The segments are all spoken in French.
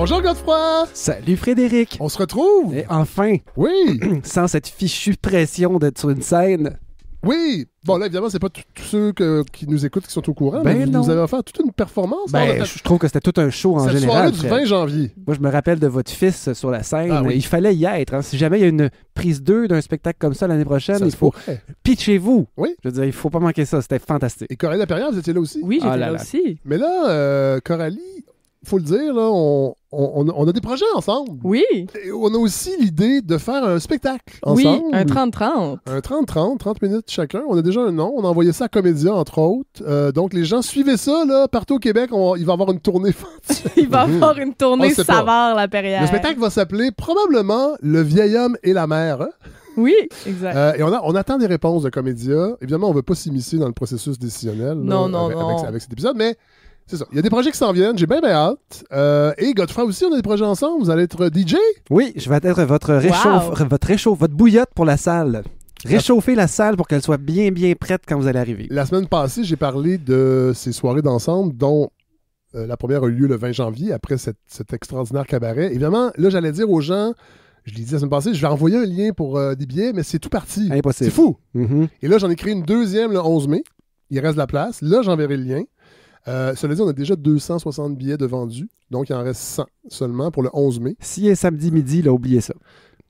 Bonjour Godefroy! Salut Frédéric! On se retrouve! Et enfin! Oui! Sans cette fichue pression d'être sur une scène. Oui! Bon, là, évidemment, c'est pas tous ceux qui nous écoutent qui sont au courant, mais ben vous, avez offert toute une performance. Ben, je trouve que c'était tout un show en général. Soirée du 20 janvier. Moi, je me rappelle de votre fils sur la scène. Ah il fallait y être. Hein. Si jamais il y a une prise 2 d'un spectacle comme ça l'année prochaine, il faut. pitcher vous Oui. Je veux dire, il faut pas manquer ça. C'était fantastique. Et Coralie Perrière vous étiez là aussi. Oui, j'étais oh là, aussi. Mais là, euh, Coralie, faut le dire, là, on, a des projets ensemble. Oui. on a aussi l'idée de faire un spectacle ensemble. Oui, un 30-30. Un 30-30, 30 minutes chacun. On a déjà un nom. On a envoyé ça à Comédia, entre autres. Euh, donc, les gens, suivaient ça, là, partout au Québec. il va y avoir une tournée. il va y avoir une tournée savoir, la période. Le spectacle va s'appeler probablement Le vieil homme et la mère. Oui, exact. Euh, et on, attend des réponses de Comédia. Évidemment, on ne veut pas s'immiscer dans le processus décisionnel non, non, non. avec, cet épisode, mais c'est ça. Il y a des projets qui s'en viennent. J'ai bien, hâte. Euh, et Godfrey aussi, on a des projets ensemble. Vous allez être DJ? Oui, je vais être votre réchauffe, votre réchauffe, votre bouillotte pour la salle. Réchauffer la salle pour qu'elle soit bien, bien prête quand vous allez arriver. La semaine passée, j'ai parlé de ces soirées d'ensemble dont euh, la première a eu lieu le 20 janvier après cet extraordinaire cabaret. Évidemment, là, j'allais dire aux gens je l'ai dit la semaine passée, je vais envoyer un lien pour euh, des billets, mais c'est tout parti. C'est fou. Mm-hmm. Et là, j'en ai créé une deuxième le 11 mai. Il reste de la place. Là, j'enverrai le lien. Euh, cela dit, on a déjà 260 billets de vendus, donc il en reste 100 seulement pour le 11 mai. Si est samedi midi, il a oublié ça.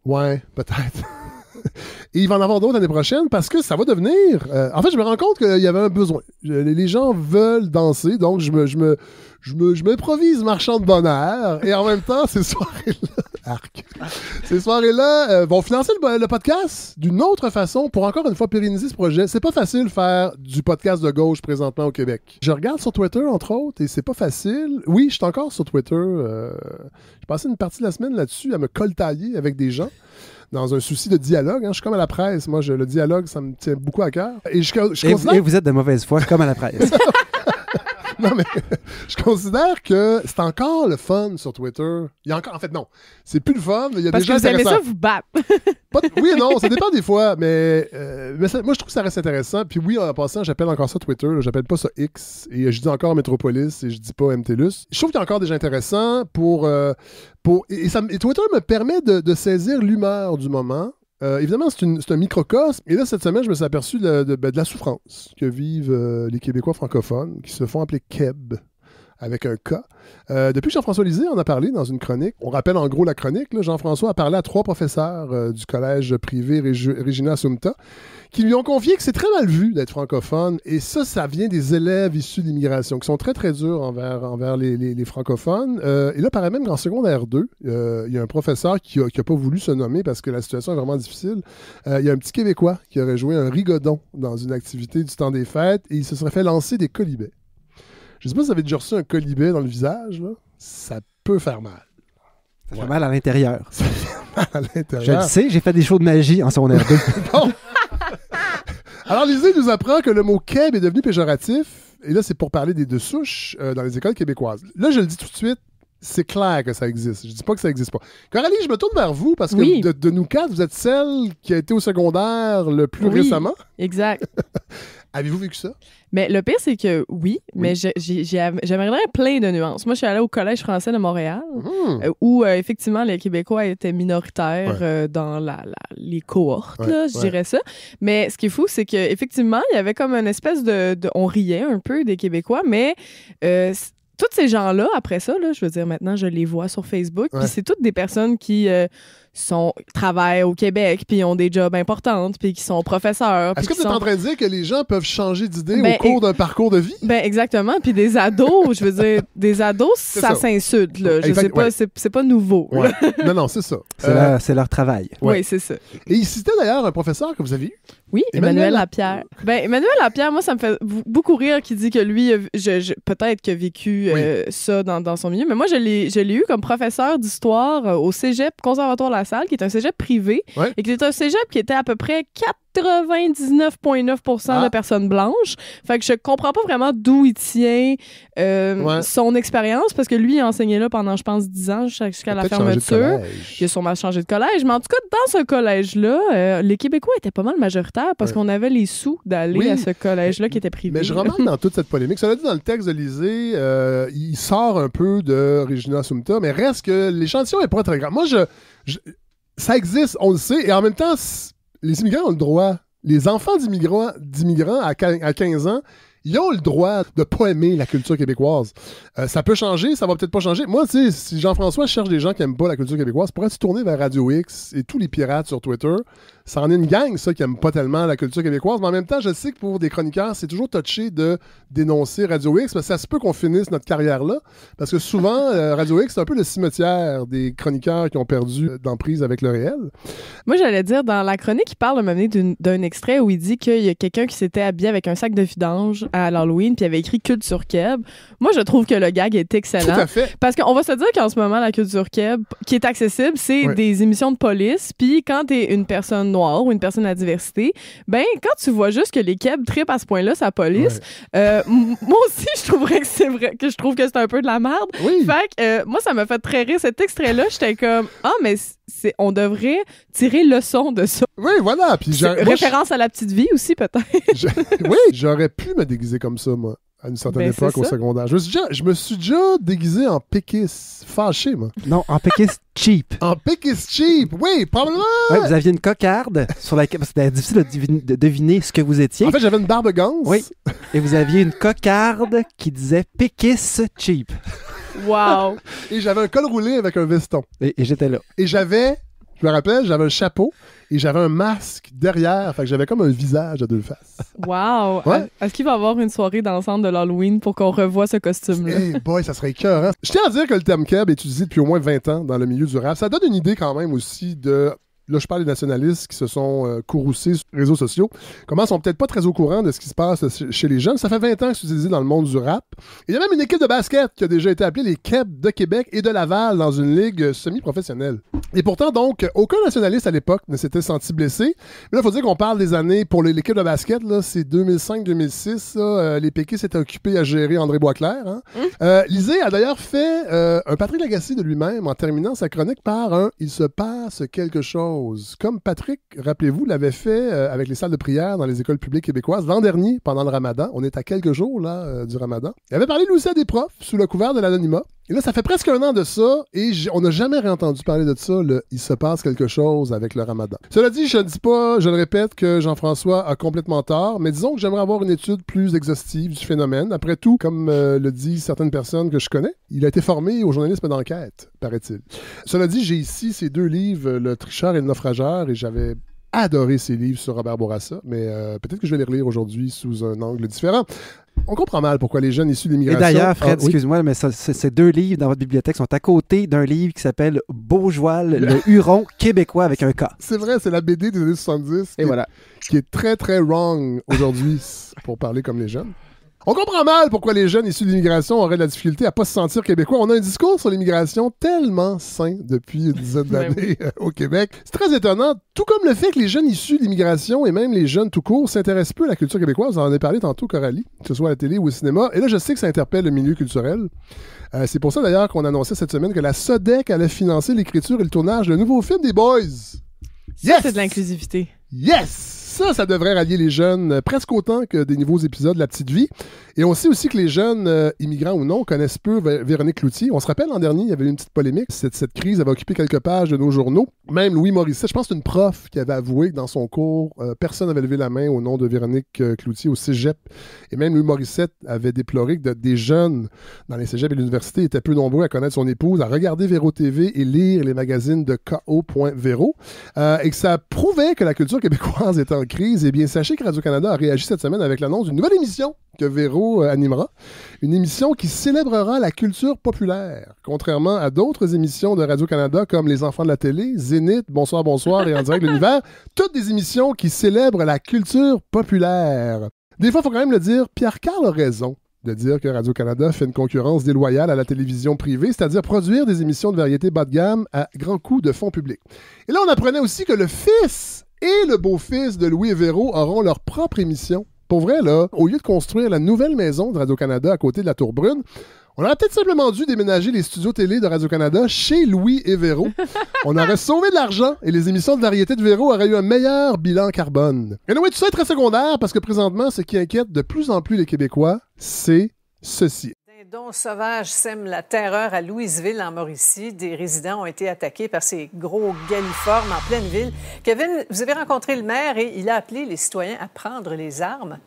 Ouais, peut-être. Et il va en avoir d'autres l'année prochaine parce que ça va devenir. Euh, en fait, je me rends compte qu'il y avait un besoin. les gens veulent danser, donc je me, je me, m'improvise marchand de bonheur. Et en même temps, ces soirées-là, arc, ces soirées-là euh, vont financer le, podcast d'une autre façon pour encore une fois pérenniser ce projet. C'est pas facile faire du podcast de gauche présentement au Québec. Je regarde sur Twitter entre autres et c'est pas facile. Oui, je suis encore sur Twitter. Euh, j'ai passé une partie de la semaine là-dessus à me coltailler avec des gens dans un souci de dialogue. Hein. Je suis comme à la presse. Moi, je, le dialogue, ça me tient beaucoup à cœur. Et, je, et vous êtes de mauvaise foi, comme à la presse. non, mais je considère que c'est encore le fun sur Twitter. Il y a encore... En fait, non. C'est plus le fun. Il y a Parce que vous aimez ça, vous battre. Oui, non, ça dépend des fois. Mais, euh, moi, je trouve que ça reste intéressant. Puis oui, en passant, j'appelle encore ça Twitter. J'appelle pas ça X. Et je dis encore Metropolis et je dis pas MTLUS. Je trouve qu'il y a encore des gens intéressants pour... Euh, pour... Et, ça, et Twitter me permet de, de saisir l'humeur du moment euh, évidemment, c'est un microcosme. Et là, cette semaine, je me suis aperçu de, la ben, souffrance que vivent euh, les Québécois francophones, qui se font appeler Keb avec un K. Euh, depuis Jean-François Lisée, on a parlé dans une chronique. On rappelle en gros la chronique. Jean-François a parlé à trois professeurs du collège privé Régina Sumta qui lui ont confié que c'est très mal vu d'être francophone. Et ça, ça vient des élèves issus d'immigration qui sont très, très durs envers, envers les, francophones. Euh, et là, pareil, même qu'en secondaire 2, euh, il y a un professeur qui n'a a pas voulu se nommer parce que la situation est vraiment difficile. Euh, il y a un petit Québécois qui aurait joué un rigodon dans une activité du temps des fêtes et il se serait fait lancer des colibets. Je ne sais pas si vous avez déjà reçu un colibet dans le visage. Ça peut faire mal. Ça fait mal à l'intérieur. Ça fait mal à l'intérieur. Je sais, j'ai fait des shows de magie en secondaire 2. bon. Alors, l'idée nous apprend que le mot keb est devenu péjoratif. Et là, c'est pour parler des deux souches euh, dans les écoles québécoises. Là, je le dis tout de suite, c'est clair que ça existe. Je dis pas que ça existe pas. Coralie, je me tourne vers vous parce que de, nous quatre, vous êtes celle qui a été au secondaire le plus oui, récemment. Exact. Avez-vous vécu ça? Mais le pire, c'est que oui, mais j'aimerais plein de nuances. Moi, je suis allée au Collège français de Montréal, mmh. euh, où euh, effectivement, les Québécois étaient minoritaires euh, dans la, les cohortes, je dirais ça. Mais ce qui est fou, c'est qu'effectivement, il y avait comme une espèce de, On riait un peu des Québécois, mais. toutes tous ces gens-là, après ça, je veux dire, maintenant, je les vois sur Facebook. Puis c'est toutes des personnes qui son travaillent au Québec puis ont des jobs importants puis qui sont professeurs. Est-ce que vous êtes en train de dire que les gens peuvent changer d'idée au ben, cours d'un parcours de vie Ben exactement. Puis des ados, je veux dire, des ados, ça, s'insulte Je sais pas, c'est pas nouveau. non non, c'est ça. C'est euh, leur, travail. Oui, c'est ça. Et il citait d'ailleurs un professeur que vous avez eu. Oui, Emmanuel, Lapierre. Ben Emmanuel Lapierre, moi ça me fait beaucoup rire qu'il dit que lui, euh, peut-être qu'il a vécu euh, ça dans, dans, son milieu, mais moi je l'ai eu comme professeur d'histoire au Cégep Conservatoire salle qui est un cégep privé, et qui est un cégep qui était à peu près 4 99,9 de ah. personnes blanches. Fait que je comprends pas vraiment d'où il tient euh, son expérience parce que lui, il a enseigné là pendant, je pense, 10 ans jusqu'à la fermeture. Il a sûrement changé de collège. Mais en tout cas, dans ce collège-là, euh, les Québécois étaient pas mal majoritaires parce qu'on avait les sous d'aller à ce collège-là qui était privé. Mais je remarque dans toute cette polémique. Cela dit, dans le texte de Lisée, euh, il sort un peu de Regina Sumta, mais reste que l'échantillon est pas très grand. Moi, ça existe, on le sait, et en même temps, les immigrants ont le droit. Les enfants d'immigrants, d'immigrants à 15 ans, ils ont le droit de pas aimer la culture québécoise. Euh, ça peut changer, ça va peut-être pas changer. Moi, tu si Jean-François cherche des gens qui n'aiment pas la culture québécoise, pourrait se tourner vers Radio X et tous les pirates sur Twitter ça en est une gang, ça, qui aime pas tellement la culture québécoise. Mais en même temps, je sais que pour des chroniqueurs, c'est toujours touché de dénoncer Radio X, parce que ça se peut qu'on finisse notre carrière là. Parce que souvent, euh, Radio X, c'est un peu le cimetière des chroniqueurs qui ont perdu euh, d'emprise avec le réel. Moi, j'allais dire, dans la chronique, il parle d'un extrait où il dit qu'il y a quelqu'un qui s'était habillé avec un sac de vidange à Halloween, puis il avait écrit culture Keb. Moi, je trouve que le gag est excellent. Tout à fait. Parce qu'on va se dire qu'en ce moment, la culture Keb, qui est accessible, c'est des émissions de police, puis quand es une personne ou une personne à diversité, ben quand tu vois juste que les Keb à ce point-là sa police, euh, moi aussi je trouverais que c'est vrai que je trouve que c'est un peu de la merde. Fait euh, moi ça m'a fait très rire cet extrait-là, j'étais comme ah mais c'est on devrait tirer le son de ça. Oui, voilà, puis référence à la petite vie aussi peut-être. oui, j'aurais pu me déguiser comme ça moi à une certaine ben, époque au secondaire. Je me, suis déjà, je me suis déjà déguisé en péquisse. fâché, moi. Non, en péquisse cheap. En péquisse cheap, oui, probablement. Oui, vous aviez une cocarde sur laquelle. C'était difficile de deviner, ce que vous étiez. En fait, j'avais une barbe gance. Oui. Et vous aviez une cocarde qui disait péquisse cheap. Wow. et j'avais un col roulé avec un veston. et j'étais là. Et j'avais, je me rappelle, j'avais un chapeau et j'avais un masque derrière. Fait que j'avais comme un visage à deux faces. Wow! Euh, est-ce qu'il va y avoir une soirée dans le de l'Halloween pour qu'on revoie ce costume-là? Hey boy, ça serait écœurant. Je tiens à dire que le terme keb est utilisé depuis au moins 20 ans dans le milieu du rap. Ça donne une idée quand même aussi de là, je parle des nationalistes qui se sont euh, courroucés sur les réseaux sociaux, comment sont peut-être pas très au courant de ce qui se passe chez les jeunes. Ça fait 20 ans que c'est utilisé dans le monde du rap. Il y a même une équipe de basket qui a déjà été appelée les Keb de Québec et de Laval dans une ligue euh, semi-professionnelle. Et pourtant, donc, aucun nationaliste à l'époque ne s'était senti blessé. Mais là, il faut dire qu'on parle des années pour l'équipe de basket, là, c'est 2005-2006. Euh, les Pékis s'étaient occupés à gérer André Boisclair. Hein. Mmh. Euh, Lisée a d'ailleurs fait un Patrick Lagacé de lui-même en terminant sa chronique par un Il se passe quelque chose comme Patrick, rappelez-vous, l'avait fait euh, avec les salles de prière dans les écoles publiques québécoises l'an dernier, pendant le ramadan. On est à quelques jours là, euh, du ramadan. Il avait parlé, lui aussi, à des profs, sous le couvert de l'anonymat. Et là, ça fait presque un an de ça, et on n'a jamais réentendu parler de ça, le « il se passe quelque chose avec le ramadan ». Cela dit, je ne dis pas, je le répète, que Jean-François a complètement tort, mais disons que j'aimerais avoir une étude plus exhaustive du phénomène. Après tout, comme euh, le disent certaines personnes que je connais, il a été formé au journalisme d'enquête, paraît-il. Cela dit, j'ai ici ces deux livres, « Le tricheur et le naufrageur », et j'avais adorer ces livres sur Robert Bourassa, mais euh, peut-être que je vais les relire aujourd'hui sous un angle différent. On comprend mal pourquoi les jeunes issus de l'immigration. Et d'ailleurs, Fred, ah, excuse-moi, mais ces deux livres dans votre bibliothèque sont à côté d'un livre qui s'appelle Beaujois, le Huron québécois avec un K. C'est vrai, c'est la BD des années 70. Et voilà. qui est très, très wrong aujourd'hui pour parler comme les jeunes. On comprend mal pourquoi les jeunes issus de l'immigration auraient de la difficulté à pas se sentir québécois. On a un discours sur l'immigration tellement sain depuis une dizaine ben d'années euh, au Québec. C'est très étonnant, tout comme le fait que les jeunes issus de l'immigration et même les jeunes tout court s'intéressent peu à la culture québécoise. Vous en avez parlé tantôt, Coralie, que ce soit à la télé ou au cinéma. Et là, je sais que ça interpelle le milieu culturel. Euh, c'est pour ça d'ailleurs qu'on annonçait cette semaine que la SODEC allait financer l'écriture et le tournage d'un nouveau film des Boys. C'est de l'inclusivité. Yes! ça, ça devrait rallier les jeunes euh, presque autant que des nouveaux épisodes de La Petite Vie. Et on sait aussi que les jeunes, euh, immigrants ou non, connaissent peu Véronique Cloutier. On se rappelle l'an dernier, il y avait une petite polémique. Cette, cette crise avait occupé quelques pages de nos journaux. Même Louis Morissette, je pense une prof qui avait avoué que dans son cours, euh, personne n'avait levé la main au nom de Véronique Cloutier au cégep. Et même Louis Morissette avait déploré que des jeunes dans les cégeps et l'université étaient peu nombreux à connaître son épouse, à regarder Véro TV et lire les magazines de ko.véro. et que ça prouvait que la culture québécoise était en crise, eh bien, sachez que Radio-Canada a réagi cette semaine avec l'annonce d'une nouvelle émission que Véro euh, animera. Une émission qui célébrera la culture populaire, contrairement à d'autres émissions de Radio-Canada comme Les Enfants de la télé, Zénith, Bonsoir, Bonsoir et En direct de l'univers. Toutes des émissions qui célèbrent la culture populaire. Des fois, il faut quand même le dire, Pierre-Carl a raison de dire que Radio-Canada fait une concurrence déloyale à la télévision privée, c'est-à-dire produire des émissions de variété bas de gamme à grands coûts de fonds publics. Et là, on apprenait aussi que le fils et le beau-fils de Louis et Véro auront leur propre émission. Pour vrai, là, au lieu de construire la nouvelle maison de Radio-Canada à côté de la Tour Brune, on aurait peut-être simplement dû déménager les studios télé de Radio-Canada chez Louis et Véro. On aurait sauvé de l'argent et les émissions de variété de Véro auraient eu un meilleur bilan carbone. Et anyway, tout ça est très secondaire parce que présentement, ce qui inquiète de plus en plus les Québécois, c'est ceci don sauvage sème la terreur à Louisville, en Mauricie. Des résidents ont été attaqués par ces gros galiformes en pleine ville. Kevin, vous avez rencontré le maire et il a appelé les citoyens à prendre les armes.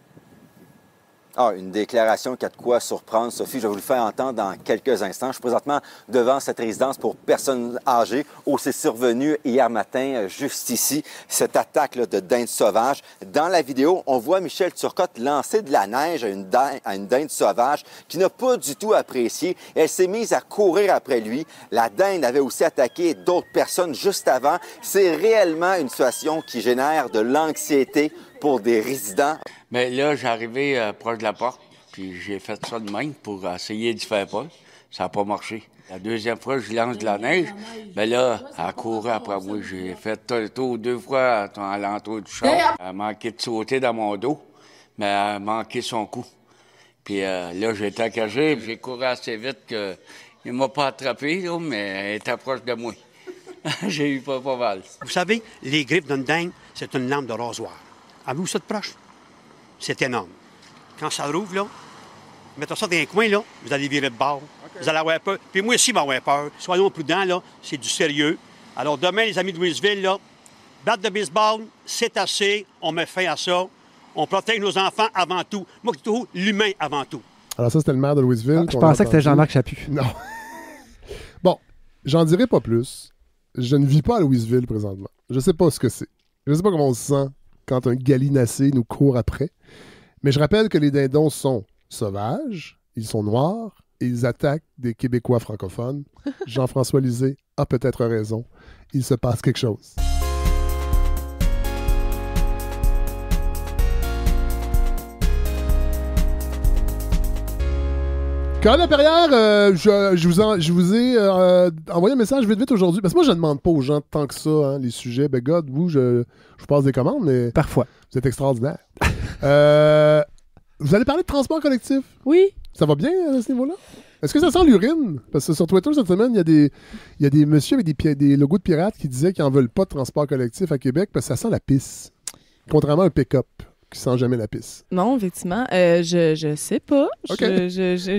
Ah, une déclaration qui a de quoi surprendre. Sophie, je vais vous le faire entendre dans quelques instants. Je suis présentement devant cette résidence pour personnes âgées où c'est survenu hier matin, juste ici, cette attaque de dinde sauvage. Dans la vidéo, on voit Michel Turcotte lancer de la neige à une à une dinde sauvage qui n'a pas du tout apprécié. Elle s'est mise à courir après lui. La dinde avait aussi attaqué d'autres personnes juste avant. C'est réellement une situation qui génère de l'anxiété pour des résidents. Mais là, j'arrivais euh, proche de la porte, puis j'ai fait ça de même pour essayer d'y faire pas. Ça n'a pas marché. La deuxième fois, je lance de la neige, mais là, elle courait après moi. J'ai fait le tour deux fois à l'entour du champ. Elle a manqué de sauter dans mon dos, mais elle a manqué son coup. Puis euh, j'ai là, j'étais puis j'ai couru assez vite que il m'a pas attrapé, mais elle était proche de moi. j'ai eu pas, mal. Vous savez, les griffes d'une dingue, c'est une lampe de rasoir. Avez-vous ça de proche? C'est énorme. Quand ça rouvre, là, mettons ça dans un coin, là, vous allez virer de bord. Vous allez avoir peur. Puis moi aussi, je avoir peur. Soyons prudents, là, c'est du sérieux. Alors demain, les amis de Louisville, là, battre de baseball, c'est assez, on met fin à ça. On protège nos enfants avant tout. Moi, tout l'humain avant tout. Alors ça, c'était le maire de Louisville. je pensais que c'était Jean-Marc Chaput. Non. bon, j'en dirai pas plus. Je ne vis pas à Louisville présentement. Je ne sais pas ce que c'est. Je ne sais pas comment on se sent quand un gallinacé nous court après. Mais je rappelle que les dindons sont sauvages, ils sont noirs, et ils attaquent des Québécois francophones. Jean-François Lisée a peut-être raison. Il se passe quelque chose. Carole Perrière, euh, je, vous ai euh, envoyé un message vite vite aujourd'hui. Parce que moi, je ne demande pas aux gens tant que ça, hein, les sujets. Ben, God, vous, je, vous passe des commandes, mais. Parfois. Vous êtes extraordinaire. Euh, vous allez parler de transport collectif? Oui. Ça va bien à ce niveau-là? Est-ce que ça sent l'urine? Parce que sur Twitter, cette semaine, il y a des, il y des messieurs avec des, des logos de pirates qui disaient qu'ils n'en veulent pas de transport collectif à Québec parce que ça sent la pisse. Contrairement à un pick-up qui sent jamais la pisse. Non, effectivement. Euh, je, je sais pas. Ben, j'ai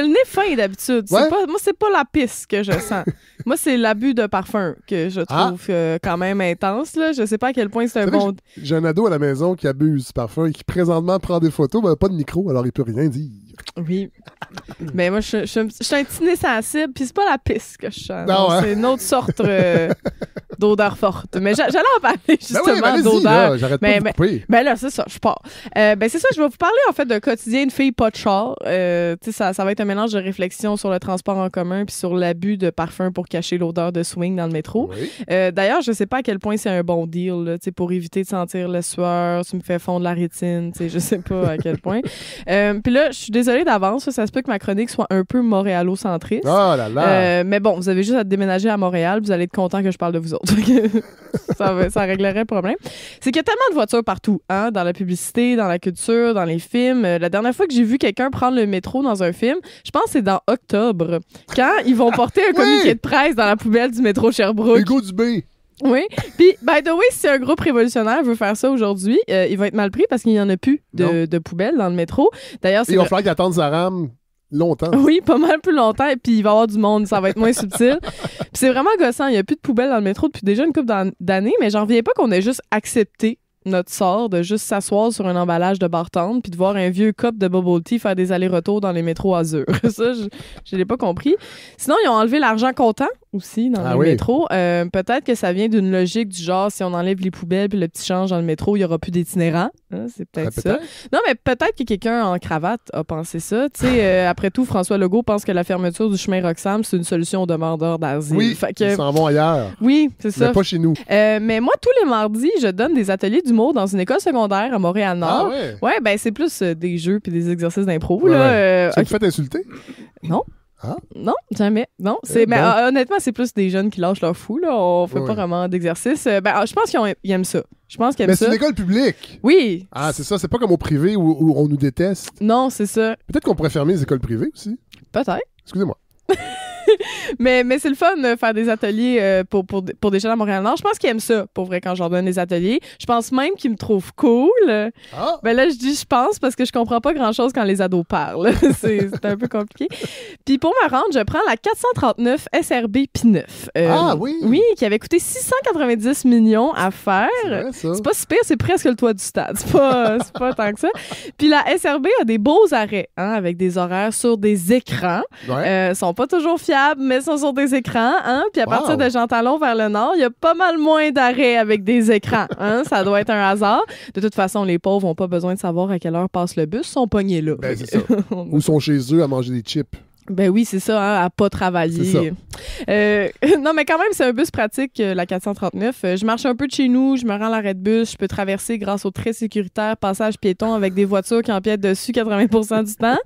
le nez fin d'habitude. moi, c'est pas la pisse que je sens. moi, c'est l'abus de parfum que je ah. trouve euh, quand même intense. Là. Je sais pas à quel point c'est un bon. J'ai un ado à la maison qui abuse du parfum et qui présentement prend des photos, mais ben, pas de micro, alors il peut rien dire. Oui. mais moi, je, suis un petit nez sensible, puis c'est pas la pisse que je sens. Hein? C'est une autre sorte. Euh, d'odeur forte, Mais j'allais en parler ben justement ben d'odeurs. Ben là, c'est ça, je pars. Euh, ben c'est ça, je vais vous parler en fait de quotidien une fille pas de char. Euh, ça, ça va être un mélange de réflexion sur le transport en commun puis sur l'abus de parfum pour cacher l'odeur de swing dans le métro. Euh, d'ailleurs, je sais pas à quel point c'est un bon deal là, pour éviter de sentir le sueur, tu me fais fondre la rétine, je sais pas à quel point. Euh, puis là, je suis désolée d'avance, ça se peut que ma chronique soit un peu montréalocentriste. Oh là là. mais bon, vous avez juste à déménager à Montréal, vous allez être content que je parle de vous autres. ça, ça, réglerait le problème. C'est qu'il y a tellement de voitures partout, hein, dans la publicité, dans la culture, dans les films. Euh, la dernière fois que j'ai vu quelqu'un prendre le métro dans un film, je pense que c'est dans octobre, quand ils vont porter un communiqué de presse dans la poubelle du métro Sherbrooke. Hugo Dubé. Oui. Puis, by the way, si un groupe révolutionnaire veut faire ça aujourd'hui, euh, il va être mal pris parce qu'il n'y en a plus de, de, poubelles dans le métro. D'ailleurs, c'est. Ils vont falloir qu'ils attendent Zaram longtemps. Oui, pas mal plus longtemps. Et puis il va y avoir du monde, ça va être moins subtil. Puis c'est vraiment gossant. Il n'y a plus de poubelles dans le métro depuis déjà une couple d'années, mais j'en reviens pas qu'on ait juste accepté notre sort de juste s'asseoir sur un emballage de bartende puis de voir un vieux cop de bubble tea faire des allers-retours dans les métros azur. Ça, je, ne l'ai pas compris. Sinon, ils ont enlevé l'argent comptant aussi dans ah les métros. Euh, peut-être que ça vient d'une logique du genre si on enlève les poubelles puis le petit change dans le métro, il y aura plus d'itinérants. Hein, c'est peut-être ça. non, mais peut-être que quelqu'un en cravate a pensé ça. Tu euh, après tout, François Legault pense que la fermeture du chemin Roxham, c'est une solution aux demandeurs d'asile. Oui, ils s'en vont ailleurs. Oui, c'est ça. Mais pas chez nous. Euh, mais moi, tous les mardis, je donne des ateliers du dans une école secondaire à Montréal-Nord. Ah ouais? ben c'est plus euh, des jeux puis des exercices d'impro. là. Euh, insulter? Non. Ah. Non, jamais. Non, eh c'est ben. ah, honnêtement, c'est plus des jeunes qui lâchent leur fou là, on fait pas vraiment d'exercice. Euh, ben je pense qu'ils aiment ça. Je pense qu'ils aiment mais c'est une école publique. Oui. Ah, c'est ça, c'est pas comme au privé où, où on nous déteste. Non, c'est ça. Peut-être qu'on pourrait fermer les écoles privées aussi. Peut-être. Excusez-moi. mais mais c'est le fun de faire des ateliers euh, pour, pour, pour des jeunes à montréal non Je pense qu'ils aiment ça, pour vrai, quand je leur donne des ateliers. Je pense même qu'ils me trouvent cool. Mais ah! ben là, je dis je pense parce que je comprends pas grand-chose quand les ados parlent. c'est un peu compliqué. Puis pour me rendre, je prends la 439 SRB P9. ah oui? Oui, qui avait coûté 690 millions à faire. C'est pas si pire, c'est presque le toit du stade. C'est pas, pas tant que ça. Puis la SRB a des beaux arrêts, hein, avec des horaires sur des écrans. Euh, sont pas toujours fiable mais sont sur des écrans. Hein? Puis à partir de Jean vers le nord, il y a pas mal moins d'arrêts avec des écrans. Hein? ça doit être un hasard. De toute façon, les pauvres n'ont pas besoin de savoir à quelle heure passe le bus. Ils sont pognés là. Ben, Ou sont chez eux à manger des chips. Ben oui, c'est ça, hein, à pas travailler. Euh, non, mais quand même, c'est un bus pratique, euh, la 439. Euh, je marche un peu de chez nous, je me rends à l'arrêt de bus, je peux traverser grâce au très sécuritaire passage piéton avec des voitures qui empiètent dessus 80 du temps.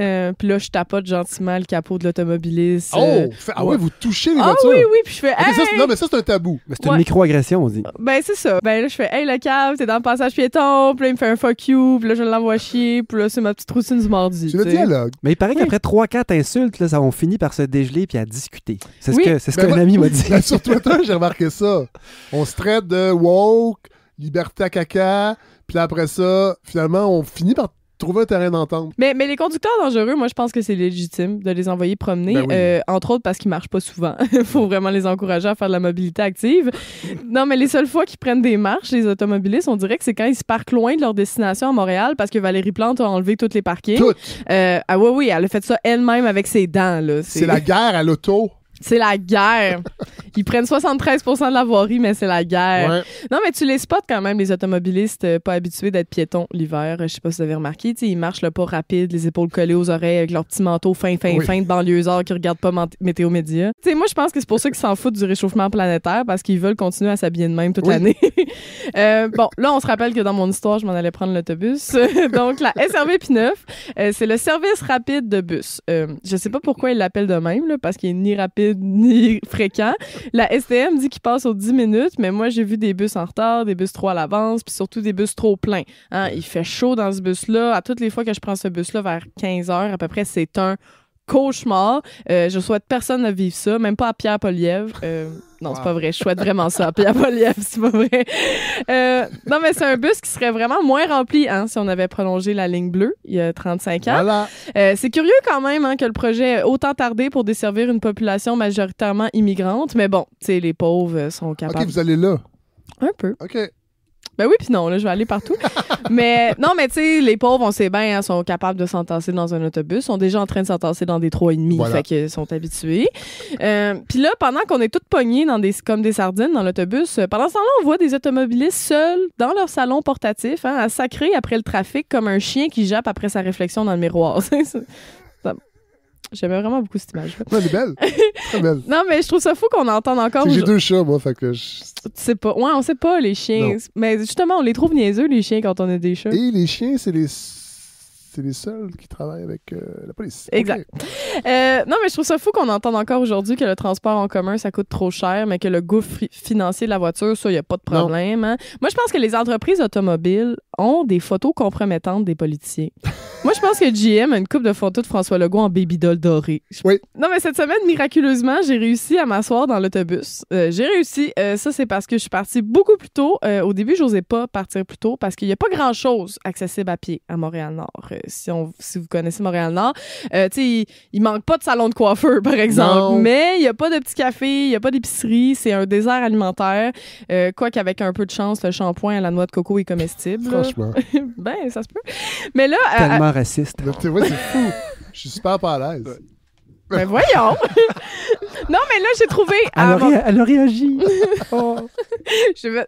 Euh, puis là, je tapote gentiment le capot de l'automobiliste. Oh! ah ouais, vous touchez les ah, oui, oui, puis je fais hey! Non, mais ça, c'est un tabou. Mais c'est une microagression, on dit. Ben c'est ça. Ben là, je fais « Hey, le cave, t'es dans le passage piéton. » Puis là, il me fait un « Fuck you ». Puis là, je l'envoie chier. Puis là, c'est ma petite routine du mardi. Tu le dialogue. Mais il paraît qu'après 3-4 Insultes là, ça, on finit par se dégeler puis à discuter. C'est ce que c'est ce ben qu'un ami m'a dit. Ben, sur Twitter, j'ai remarqué ça. On se traite de woke, liberté à caca, puis après ça, finalement, on finit par trouver un terrain d'entente. Mais, mais les conducteurs dangereux, moi, je pense que c'est légitime de les envoyer promener, ben euh, entre autres parce qu'ils marchent pas souvent. Il faut vraiment les encourager à faire de la mobilité active. non, mais les seules fois qu'ils prennent des marches, les automobilistes, on dirait que c'est quand ils se parquent loin de leur destination à Montréal parce que Valérie Plante a enlevé tous les parkings. Toutes. Euh, ah oui, oui, elle a fait ça elle-même avec ses dents. C'est la guerre à l'auto. C'est la guerre. Ils prennent 73 de la voirie, mais c'est la guerre. Non, mais tu les spots quand même, les automobilistes euh, pas habitués d'être piétons l'hiver. Je sais pas si vous avez remarqué, ils marchent le pas rapide, les épaules collées aux oreilles avec leur petit manteau fin, fin, fin de banlieusard qui regarde pas Météo Média. moi, je pense que c'est pour ça qu'ils s'en foutent du réchauffement planétaire parce qu'ils veulent continuer à s'habiller de même toute l'année. Euh, bon, là, on se rappelle que dans mon histoire, je m'en allais prendre l'autobus. Donc, la SRV P9, euh, c'est le service rapide de bus. je sais pas pourquoi ils l'appellent de même, parce qu'il est ni rapide ni fréquent. La STM dit qu'il passe aux 10 minutes, mais moi, j'ai vu des bus en retard, des bus trop à l'avance, puis surtout des bus trop pleins. Hein, il fait chaud dans ce bus-là. À toutes les fois que je prends ce bus-là, vers 15 heures à peu près, c'est un cauchemar. Euh, je souhaite personne ne vivre ça, même pas à Pierre Polièvre. Euh, non, c'est pas vrai. Je souhaite vraiment ça. Puis à Poliev, c'est pas vrai. Euh, non, mais c'est un bus qui serait vraiment moins rempli hein, si on avait prolongé la ligne bleue il y a 35 ans. Euh, c'est curieux quand même hein, que le projet ait autant tardé pour desservir une population majoritairement immigrante. Mais bon, tu sais, les pauvres sont capables. OK, vous allez là. Un peu. OK. Ben oui, puis non, là, je vais aller partout. mais non, mais tu sais, les pauvres, on sait bien, hein, sont capables de s'entasser dans un autobus, sont déjà en train de s'entasser dans des trois et demi, fait qu'ils sont habitués. Euh, puis là, pendant qu'on est toutes pognés dans des, comme des sardines dans l'autobus, euh, pendant ce temps-là, on voit des automobilistes seuls dans leur salon portatif, hein, à sacrer après le trafic comme un chien qui jappe après sa réflexion dans le miroir. J'aimais vraiment beaucoup cette image. elle est belle. Très belle. non, mais je trouve ça fou qu'on entende encore. J'ai deux chats, moi, fait que. Je... sais pas. Ouais, on sait pas, les chiens. Mais justement, on les trouve niaiseux, les chiens, quand on a des chats. Et les chiens, c'est les c'est les seuls qui travaillent avec euh, la police. Exact. Euh, non, mais je trouve ça fou qu'on entende encore aujourd'hui que le transport en commun, ça coûte trop cher, mais que le goût financier de la voiture, ça, il n'y a pas de problème. Hein. Moi, je pense que les entreprises automobiles ont des photos compromettantes des policiers. Moi, je pense que GM a une coupe de photos de François Legault en baby doll doré. Oui. Non, mais cette semaine, miraculeusement, j'ai réussi à m'asseoir dans l'autobus. Euh, j'ai réussi. ça, c'est parce que je suis partie beaucoup plus tôt. au début, je n'osais pas partir plus tôt parce qu'il n'y a pas grand-chose accessible à pied à Montréal-Nord si, vous connaissez Montréal-Nord. Euh, tu sais, il, manque pas de salon de coiffeur, par exemple, mais il n'y a pas de petit café, il y a pas d'épicerie, c'est un désert alimentaire. Euh, quoi qu'avec un peu de chance, le shampoing à la noix de coco est comestible. Franchement. ben, ça se peut. Mais là. Euh, Tellement raciste. Tu vois, c'est fou. Je suis super pas à l'aise. Mais ben, voyons! Non, mais là, j'ai trouvé. Elle, a, réagi. Oh.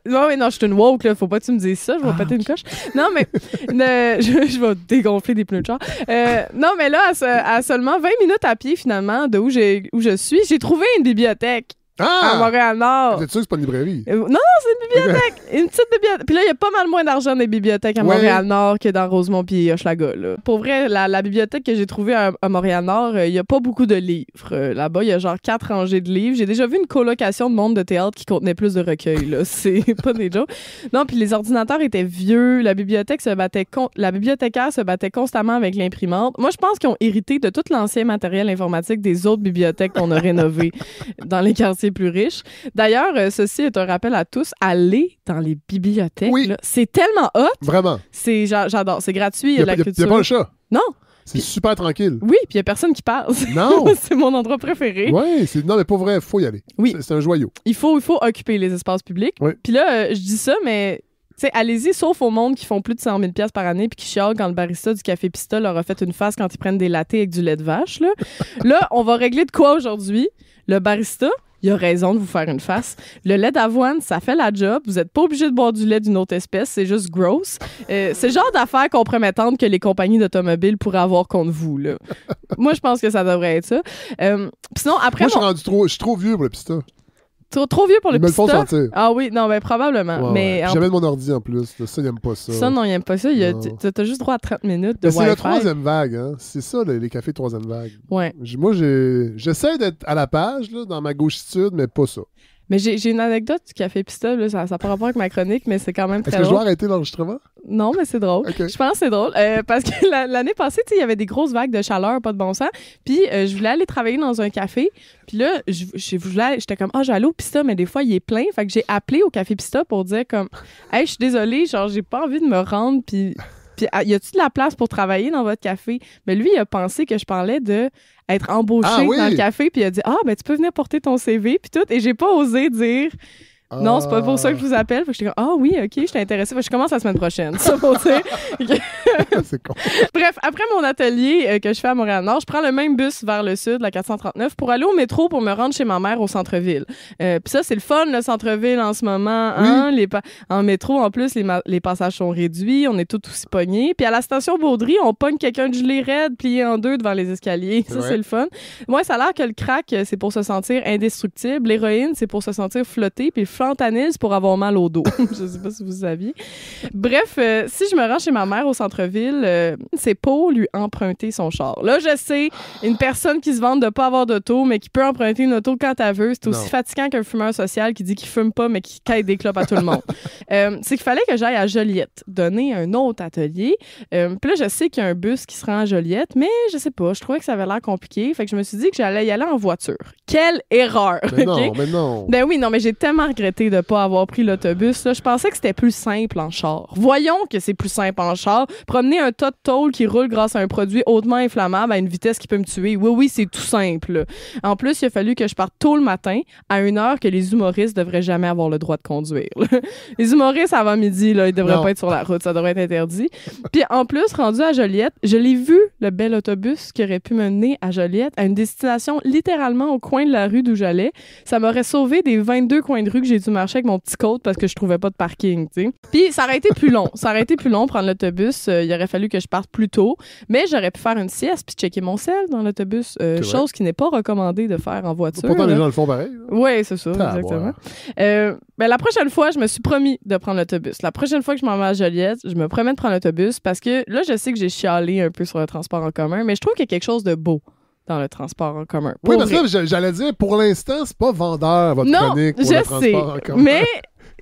Non, mais non, je suis une woke, là. Faut pas que tu me dises ça. Je vais ah, péter une coche. Non, mais je... vais dégonfler des pneus de char. Euh, non, mais là, à, seulement 20 minutes à pied, finalement, de où, où je suis, j'ai trouvé une bibliothèque. Ah! À Montréal-Nord. sûr c'est pas une librairie? Euh, non, non, c'est une bibliothèque. une bibliothèque. Puis là, il y a pas mal moins d'argent dans les bibliothèques à Montréal-Nord que dans Rosemont puis Hochelaga. Pour vrai, la, bibliothèque que j'ai trouvée à, Montréal-Nord, euh, il y a pas beaucoup de livres. Euh, là-bas, il y a genre quatre rangées de livres. J'ai déjà vu une colocation de monde de théâtre qui contenait plus de recueils. C'est pas des jokes. Non, puis les ordinateurs étaient vieux. La bibliothèque se battait la bibliothécaire se battait constamment avec l'imprimante. Moi, je pense qu'ils ont hérité de tout l'ancien matériel informatique des autres bibliothèques qu'on a rénovées dans les quartiers plus riche. D'ailleurs, euh, ceci est un rappel à tous, allez dans les bibliothèques. Oui. C'est tellement hot. Vraiment. C'est, j'adore. C'est gratuit. Il n'y a, pas, pas le chat. Non. C'est super tranquille. Oui, puis il n'y a personne qui passe. Non. c'est mon endroit préféré. Oui, non, mais pour vrai, il faut y aller. Oui. C'est un joyau. Il faut, il faut occuper les espaces publics. Puis là, euh, je dis ça, mais allez-y, sauf au monde qui font plus de 100 000 par année puis qui chialent quand le barista du Café Pista leur a fait une face quand ils prennent des lattés avec du lait de vache. là on va régler de quoi aujourd'hui? Le barista, il a raison de vous faire une face. Le lait d'avoine, ça fait la job. Vous n'êtes pas obligé de boire du lait d'une autre espèce. C'est juste gross. Euh, c'est le genre d'affaires compromettantes que les compagnies d'automobiles pourraient avoir contre vous. Là. Moi, je pense que ça devrait être ça. Euh, sinon, après. Moi, je suis trop, vieux pour le pista. Trop, trop vieux pour le Ils me le font sentir. Ah oui, non, ben, mais probablement. mais J'avais mon ordi en plus. Ça, il n'aime pas ça. ça, non, il n'aime pas ça. Tu t'as- juste droit à 30 minutes de Mais c'est la troisième vague, hein. C'est ça, les, cafés troisième vague. Ouais. Moi, j'essaie d'être à la page, là, dans ma gauchitude, mais pas ça. Mais j'ai une anecdote du café Pista, là, ça n'a pas rapport avec ma chronique, mais c'est quand même très Est-ce que je dois arrêter l'enregistrement? Non, mais c'est drôle. Je pense que c'est drôle euh, parce que l'année passée, il y avait des grosses vagues de chaleur, pas de bon sens. Puis euh, je voulais aller travailler dans un café. Puis là, j'étais comme, ah, oh, j'allais au Pista, mais des fois, il est plein. Fait que j'ai appelé au café Pista pour dire comme, hey, je suis désolée, genre, j'ai pas envie de me rendre. Puis puis, ah, y a-tu de la place pour travailler dans votre café? Mais lui, il a pensé que je parlais de être embauché ah dans le café, puis il a dit Ah, ben, tu peux venir porter ton CV, puis tout. Et j'ai pas osé dire non, c'est pas pour ça que je vous ah. appelle. Faut que j'étais ah oui, ok, je t'ai intéressée. Faut que je commence la semaine prochaine. c'est con. Bref, après mon atelier euh, que je fais à Montréal-Nord, je prends le même bus vers le sud, la 439, pour aller au métro pour me rendre chez ma mère au centre-ville. Euh, Puis ça, c'est le fun, le centre-ville en ce moment. Hein. en métro, en plus, les, les, passages sont réduits, on est tous aussi pognés. Puis à la station Baudry, on pogne quelqu'un de gelé raide, plié en deux devant les escaliers. ça, c'est le fun. Moi, ça a l'air que le crack, euh, c'est pour se sentir indestructible. L'héroïne, c'est pour se sentir flotter. Puis pour avoir mal au dos. je sais pas si vous saviez. Bref, euh, si je me rends chez ma mère au centre-ville, euh, c'est pour lui emprunter son char. Là, je sais, une personne qui se vante de pas avoir d'auto, mais qui peut emprunter une auto quand elle veut, c'est aussi fatigant qu'un fumeur social qui dit qu'il fume pas, mais qui caille des clopes à tout le monde. Euh, c'est qu'il fallait que j'aille à Joliette, donner un autre atelier. Puis là, je sais qu'il y a un bus qui se rend à Joliette, mais je sais pas, je trouvais que ça avait l'air compliqué. Fait que je me suis dit que j'allais y aller en voiture. Quelle erreur! non, mais non. Ben oui, non, mais j'ai tellement regretté de pas avoir pris l'autobus. Je pensais que c'était plus simple en char. Voyons que c'est plus simple en char. Promener un tas de tôle qui roule grâce à un produit hautement inflammable à une vitesse qui peut me tuer. Oui, oui, c'est tout simple. En plus, il a fallu que je parte tôt le matin à une heure que les humoristes devraient jamais avoir le droit de conduire. les humoristes avant midi, là, ils devraient pas être sur la route. Ça devrait être interdit. Puis en plus, rendu à Joliette, je l'ai vu, le bel autobus qui aurait pu mener à Joliette, à une destination littéralement au coin de la rue d'où j'allais. Ça m'aurait sauvé des 22 coins de rue que j'ai dû marcher avec mon petit côte parce que je trouvais pas de parking, tu sais. Puis ça aurait été plus long. Ça aurait été plus long prendre l'autobus. Euh, il aurait fallu que je parte plus tôt. Mais j'aurais pu faire une sieste puis checker mon sel dans l'autobus. Euh, chose qui n'est pas recommandée de faire en voiture. Pourtant, les gens le font pareil. Oui, c'est ça, ah, exactement. Euh, ben, la prochaine fois, je me suis promis de prendre l'autobus. La prochaine fois que je m'en vais à Joliette, je me promets de prendre l'autobus parce que là, je sais que j'ai chialé un peu sur le transport en commun, mais je trouve qu'il y a quelque chose de beau dans le transport en commun. Oui, parce que j'allais dire, pour l'instant, c'est pas vendeur, votre non, chronique pour le transport sais, en commun. Mais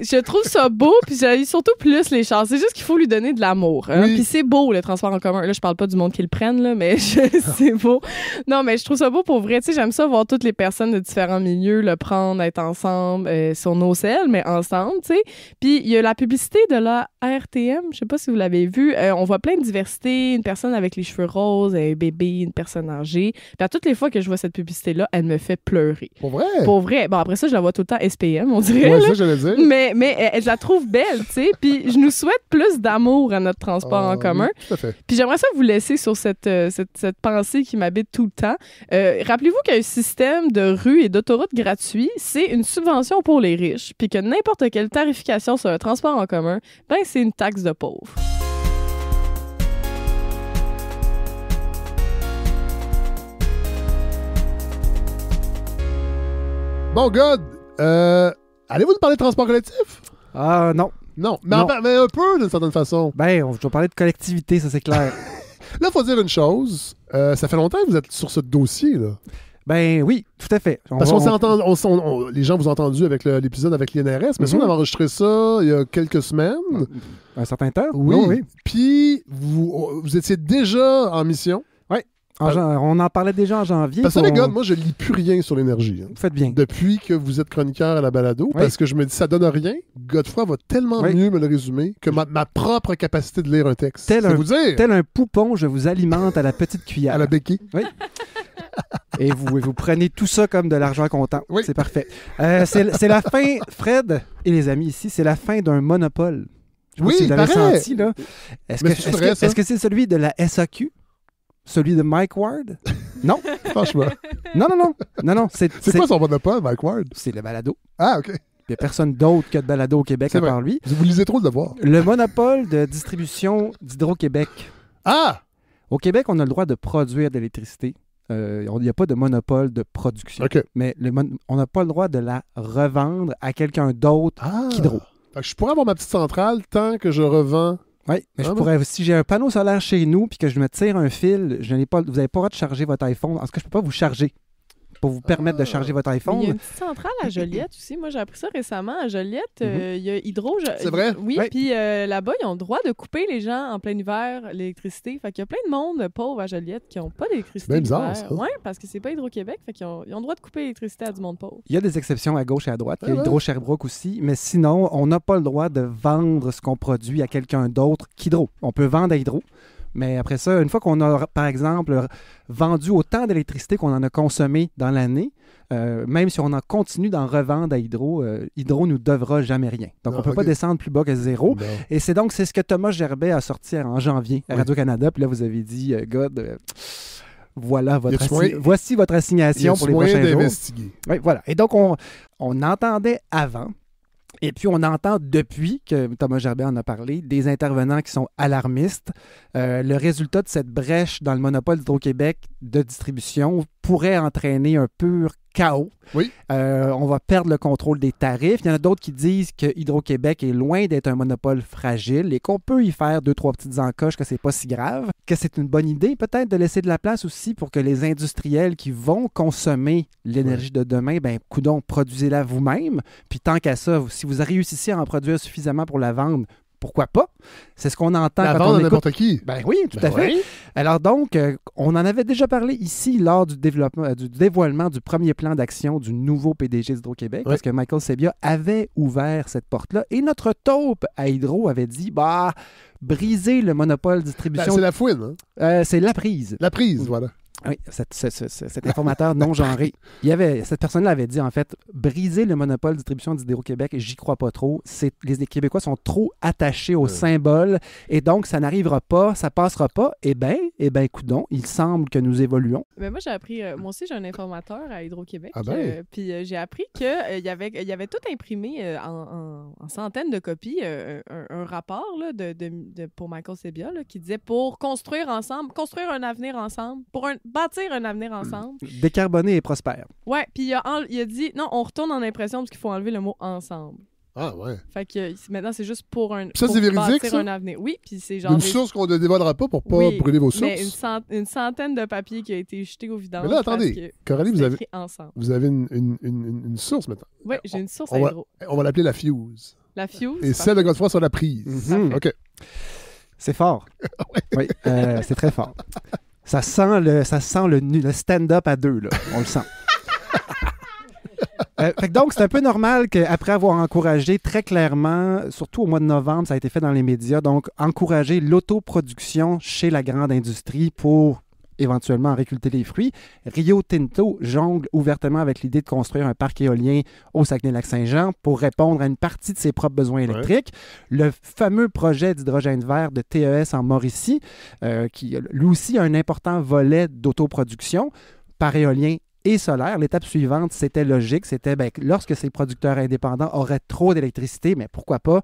je trouve ça beau, puis j'ai surtout plus les chances. C'est juste qu'il faut lui donner de l'amour. Hein. Puis c'est beau, le transport en commun. Là, je parle pas du monde qui le là, mais c'est beau. Non, mais je trouve ça beau pour vrai. Tu sais, j'aime ça voir toutes les personnes de différents milieux le prendre, être ensemble, euh, sur nos selles, mais ensemble, tu sais. Puis il y a la publicité de la RTM, je sais pas si vous l'avez vu. Euh, on voit plein de diversité, une personne avec les cheveux roses, un bébé, une personne âgée. Puis toutes les fois que je vois cette publicité-là, elle me fait pleurer. Pour vrai? Pour vrai. Bon, après ça, je la vois tout le temps SPM, on dirait. Ouais, ça, je dire. Mais mais, je la trouve belle, tu sais. Puis je nous souhaite plus d'amour à notre transport en ah, commun. fait. Puis j'aimerais ça vous laisser sur cette, euh, cette, pensée qui m'habite tout le temps. Euh, rappelez-vous qu'un système de rue et d'autoroutes gratuit, c'est une subvention pour les riches. Puis que n'importe quelle tarification sur le transport en commun, ben c'est une taxe de pauvres. Bon, God, euh, Allez-vous nous parler de transport collectif? Ah, non. Non, mais, un peu d'une certaine façon. Ben, on va parler de collectivité, ça c'est clair. là, faut dire une chose. Euh, ça fait longtemps que vous êtes sur ce dossier, là. Ben oui, tout à fait. Parce qu'on s'est entendu, les gens vous ont entendu avec l'épisode avec l'INRS, mais ça, mhm. on a enregistré ça il y a quelques semaines. Un certain temps. Oui, oui. Puis vous étiez déjà en mission. Ah. on en parlait déjà en janvier. Parce que les gars, moi, je lis plus rien sur l'énergie. Hein. Faites bien. Depuis que vous êtes chroniqueur à la balado, parce que je me dis, ça donne rien. Godefroy va tellement mieux me le résumer que ma, propre capacité de lire un texte. Tel un, vous Tel un poupon, je vous alimente à la petite cuillère. à la béquille. Oui. et vous, vous prenez tout ça comme de l'argent comptant. Oui. C'est parfait. Euh, c'est la fin, Fred et les amis ici, c'est la fin d'un monopole. oui, si vous senti, Est-ce que c'est celui de la SAQ? Celui de Mike Ward? Non. Franchement. Non, non, non. C'est, quoi son monopole, Mike Ward? C'est le balado. Ah, OK. Il n'y a personne d'autre que de balado au Québec à part lui. Vous lisez trop de voir. Le monopole de distribution d'Hydro-Québec. Ah! Au Québec, on a le droit de produire de l'électricité. Euh, il n'y a pas de monopole de production. Mais le on n'a pas le droit de la revendre à quelqu'un d'autre ah. qu'Hydro. Je pourrais avoir ma petite centrale tant que je revends oui, mais ah je pourrais, si j'ai un panneau solaire chez nous puis que je me tire un fil, je vous n'avez pas le droit de charger votre iPhone. En tout cas, je ne peux pas vous charger pour vous permettre de charger ah. votre iPhone. Il y a une petite centrale à Joliette aussi. Moi, j'ai appris ça récemment à Joliette. Mm-hmm. Euh, il y a Hydro. C'est vrai? Oui, puis euh, là-bas, ils ont le droit de couper les gens en plein hiver l'électricité. Fait qu'il y a plein de monde pauvre à Joliette qui n'ont pas d'électricité. C'est bizarre, ça. Oui, parce que c'est pas Hydro-Québec. Fait qu'ils ont, ont le droit de couper l'électricité à du monde pauvre. Il y a des exceptions à gauche et à droite. Il y a ah Hydro-Sherbrooke aussi. Mais sinon, on n'a pas le droit de vendre ce qu'on produit à quelqu'un d'autre qu'Hydro. On peut vendre à Hydro. Mais après ça, une fois qu'on a, par exemple, vendu autant d'électricité qu'on en a consommé dans l'année, euh, même si on en continue d'en revendre à Hydro, Hydro euh, Hydro nous devra jamais rien. Donc, ah, on ne peut pas descendre plus bas que zéro. Et c'est donc c'est ce que Thomas Gerbet a sorti en janvier à Radio-Canada. Puis là, vous avez dit, euh, God voilà votre voici votre assignation pour les prochains jours. Oui, voilà. Et donc, on, on entendait avant et puis, on entend depuis que Thomas Gerbert en a parlé, des intervenants qui sont alarmistes. Euh, le résultat de cette brèche dans le monopole d'Hydro-Québec de distribution pourrait entraîner un pur chaos. Euh, on va perdre le contrôle des tarifs. Il y en a d'autres qui disent que Hydro-Québec est loin d'être un monopole fragile et qu'on peut y faire deux, trois petites encoches, que c'est pas si grave, que c'est une bonne idée peut-être de laisser de la place aussi pour que les industriels qui vont consommer l'énergie de demain, ben, coudon, produisez-la vous-même. Puis tant qu'à ça, si vous réussissez à en produire suffisamment pour la vendre, pourquoi pas? C'est ce qu'on entend quand on n'importe qui. Ben oui, tout ben à fait. Alors donc, euh, on en avait déjà parlé ici lors du, développement, euh, du dévoilement du premier plan d'action du nouveau PDG d'Hydro-Québec, parce que Michael Sebia avait ouvert cette porte-là. Et notre taupe à Hydro avait dit, bah, briser le monopole distribution. Ben, c'est la fouine. Hein? Euh, c'est la prise. La prise, voilà. Oui, cet, informateur non genré. Il y avait, cette personne-là avait dit, en fait, briser le monopole de distribution d'Hydro-Québec, j'y crois pas trop. C'est, les, Québécois sont trop attachés au euh. symbole et donc ça n'arrivera pas, ça passera pas. Eh bien, eh ben, écoute ben, il semble que nous évoluons. Mais eh ben, moi, j'ai appris, euh, moi aussi, j'ai un informateur à Hydro-Québec. Ah ben? Euh, puis j'ai appris qu'il y, avait, y avait tout imprimé en, centaines de copies, un, rapport là, de, pour Michael Sebia qui disait pour construire ensemble, construire un avenir ensemble, pour un bâtir un avenir hmm. ensemble. Décarboner et prospère. Ouais, puis il a, il a dit non, on retourne en impression parce qu'il faut enlever le mot ensemble. Ah ouais. Fait que maintenant, c'est juste pour un. ça, c'est véridique. Ça? un avenir. Oui, puis c'est genre. Une source qu'on ne dévoilera pas pour ne pas brûler vos sources. Mais une, centaine de papiers qui a été jeté au vidange. Mais attendez, Coralie, vous avez. Vous avez une, une, une source maintenant. Oui, j'ai une source on, va... On va l'appeler la Fuse. La Fuse. Et celle de Godefroy sur la prise. Mhm. OK. C'est fort. oui, euh, c'est très fort. Ça sent le, ça sent le, stand-up à deux, là. On le sent. Euh, donc, c'est un peu normal qu'après avoir encouragé très clairement, surtout au mois de novembre, ça a été fait dans les médias, donc encourager l'autoproduction chez la grande industrie pour éventuellement à réculter les fruits. Rio Tinto jongle ouvertement avec l'idée de construire un parc éolien au Saguenay-Lac-Saint-Jean pour répondre à une partie de ses propres besoins électriques. Le fameux projet d'hydrogène vert de TES en Mauricie, euh, qui lui aussi a un important volet d'autoproduction par éolien et solaire. L'étape suivante, c'était logique, c'était ben, lorsque ces producteurs indépendants auraient trop d'électricité, mais pourquoi pas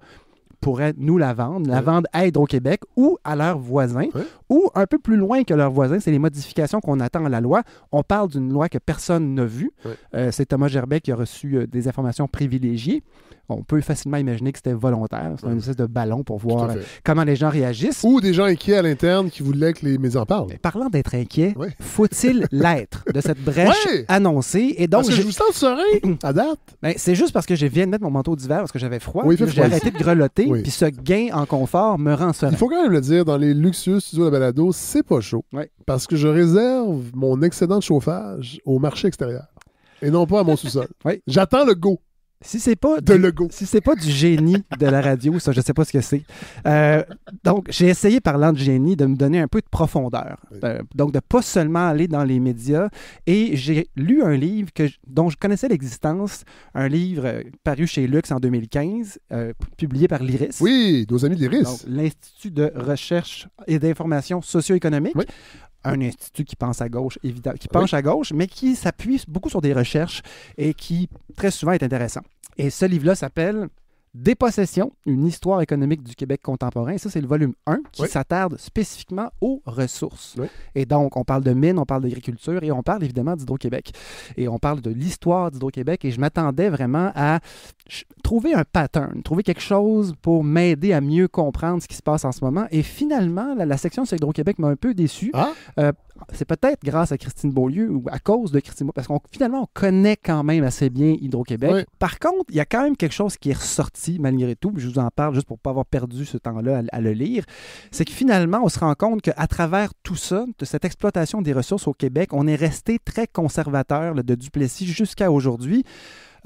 pourraient nous la vendre, la vendre à Hydro-Québec ou à leurs voisins, ou un peu plus loin que leurs voisins, c'est les modifications qu'on attend à la loi. On parle d'une loi que personne n'a vue. Euh, c'est Thomas Gerbet qui a reçu euh, des informations privilégiées. On peut facilement imaginer que c'était volontaire. C'est une un espèce de ballon pour voir euh, comment les gens réagissent. Ou des gens inquiets à l'interne qui voulaient que les médias parlent. parlant d'être inquiet, faut-il l'être de cette brèche annoncée? Et donc, je... vous sens serein à date. Ben, c'est juste parce que je viens de mettre mon manteau d'hiver parce que j'avais froid. j'ai arrêté de grelotter. Puis ce gain en confort me rend serein. Il faut quand même le dire, dans les luxueux studios de balado, c'est pas chaud. Parce que je réserve mon excédent de chauffage au marché extérieur et non pas à mon sous-sol. J'attends le go. Si c'est pas de Si c'est pas du génie de la radio, ça, je sais pas ce que c'est. Euh, donc, j'ai essayé, parlant de génie, de me donner un peu de profondeur. Euh, donc, de pas seulement aller dans les médias. Et j'ai lu un livre que, dont je connaissais l'existence, un livre euh, paru chez Lux en 2015, publié par l'IRIS. Oui, nos amis de l'IRIS. L'Institut de recherche et d'information socio-économique. Oui un institut qui pense à gauche, évidemment, qui penche à gauche, mais qui s'appuie beaucoup sur des recherches et qui très souvent est intéressant. Et ce livre-là s'appelle Dépossession, une histoire économique du Québec contemporain. ça, c'est le volume 1 qui s'attarde spécifiquement aux ressources. Et donc, on parle de mines, on parle d'agriculture et on parle évidemment d'Hydro-Québec. Et on parle de l'histoire d'Hydro-Québec. Et je m'attendais vraiment à trouver un pattern, trouver quelque chose pour m'aider à mieux comprendre ce qui se passe en ce moment. Et finalement, la, section sur Hydro-Québec m'a un peu déçu. Ah! Euh, c'est peut-être grâce à Christine Beaulieu ou à cause de Christine Beaulieu, parce qu'on finalement, on connaît quand même assez bien Hydro-Québec. Par contre, il y a quand même quelque chose qui est ressorti malgré tout, je vous en parle juste pour ne pas avoir perdu ce temps-là à, le lire, c'est que finalement, on se rend compte qu'à travers tout ça, de cette exploitation des ressources au Québec, on est resté très conservateur de Duplessis jusqu'à aujourd'hui.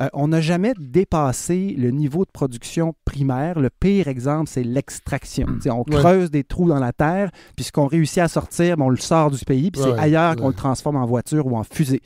Euh, on n'a jamais dépassé le niveau de production primaire. Le pire exemple, c'est l'extraction. On creuse des trous dans la terre, puis ce qu'on réussit à sortir, ben, on le sort du pays, puis c'est ailleurs qu'on le transforme en voiture ou en fusée.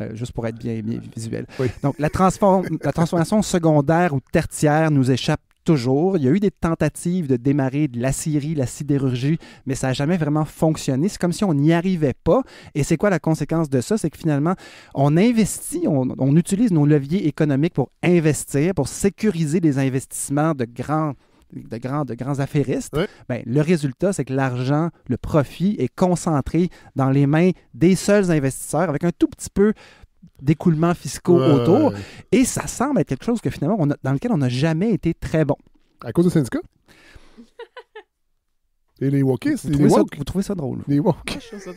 Euh, juste pour être bien, visuel. Donc, la, la transformation secondaire ou tertiaire nous échappe toujours. Il y a eu des tentatives de démarrer de scierie, la sidérurgie, mais ça n'a jamais vraiment fonctionné. C'est comme si on n'y arrivait pas. Et c'est quoi la conséquence de ça? C'est que finalement, on investit, on, utilise nos leviers économiques pour investir, pour sécuriser les investissements de grands de grands, de grands affairistes, ben, le résultat, c'est que l'argent, le profit est concentré dans les mains des seuls investisseurs avec un tout petit peu d'écoulements fiscaux autour. Et ça semble être quelque chose que finalement, on dans lequel on n'a jamais été très bon. À cause de syndicats? Et les wokistes, vous, trouvez ça, vous trouvez ça drôle. Les ah,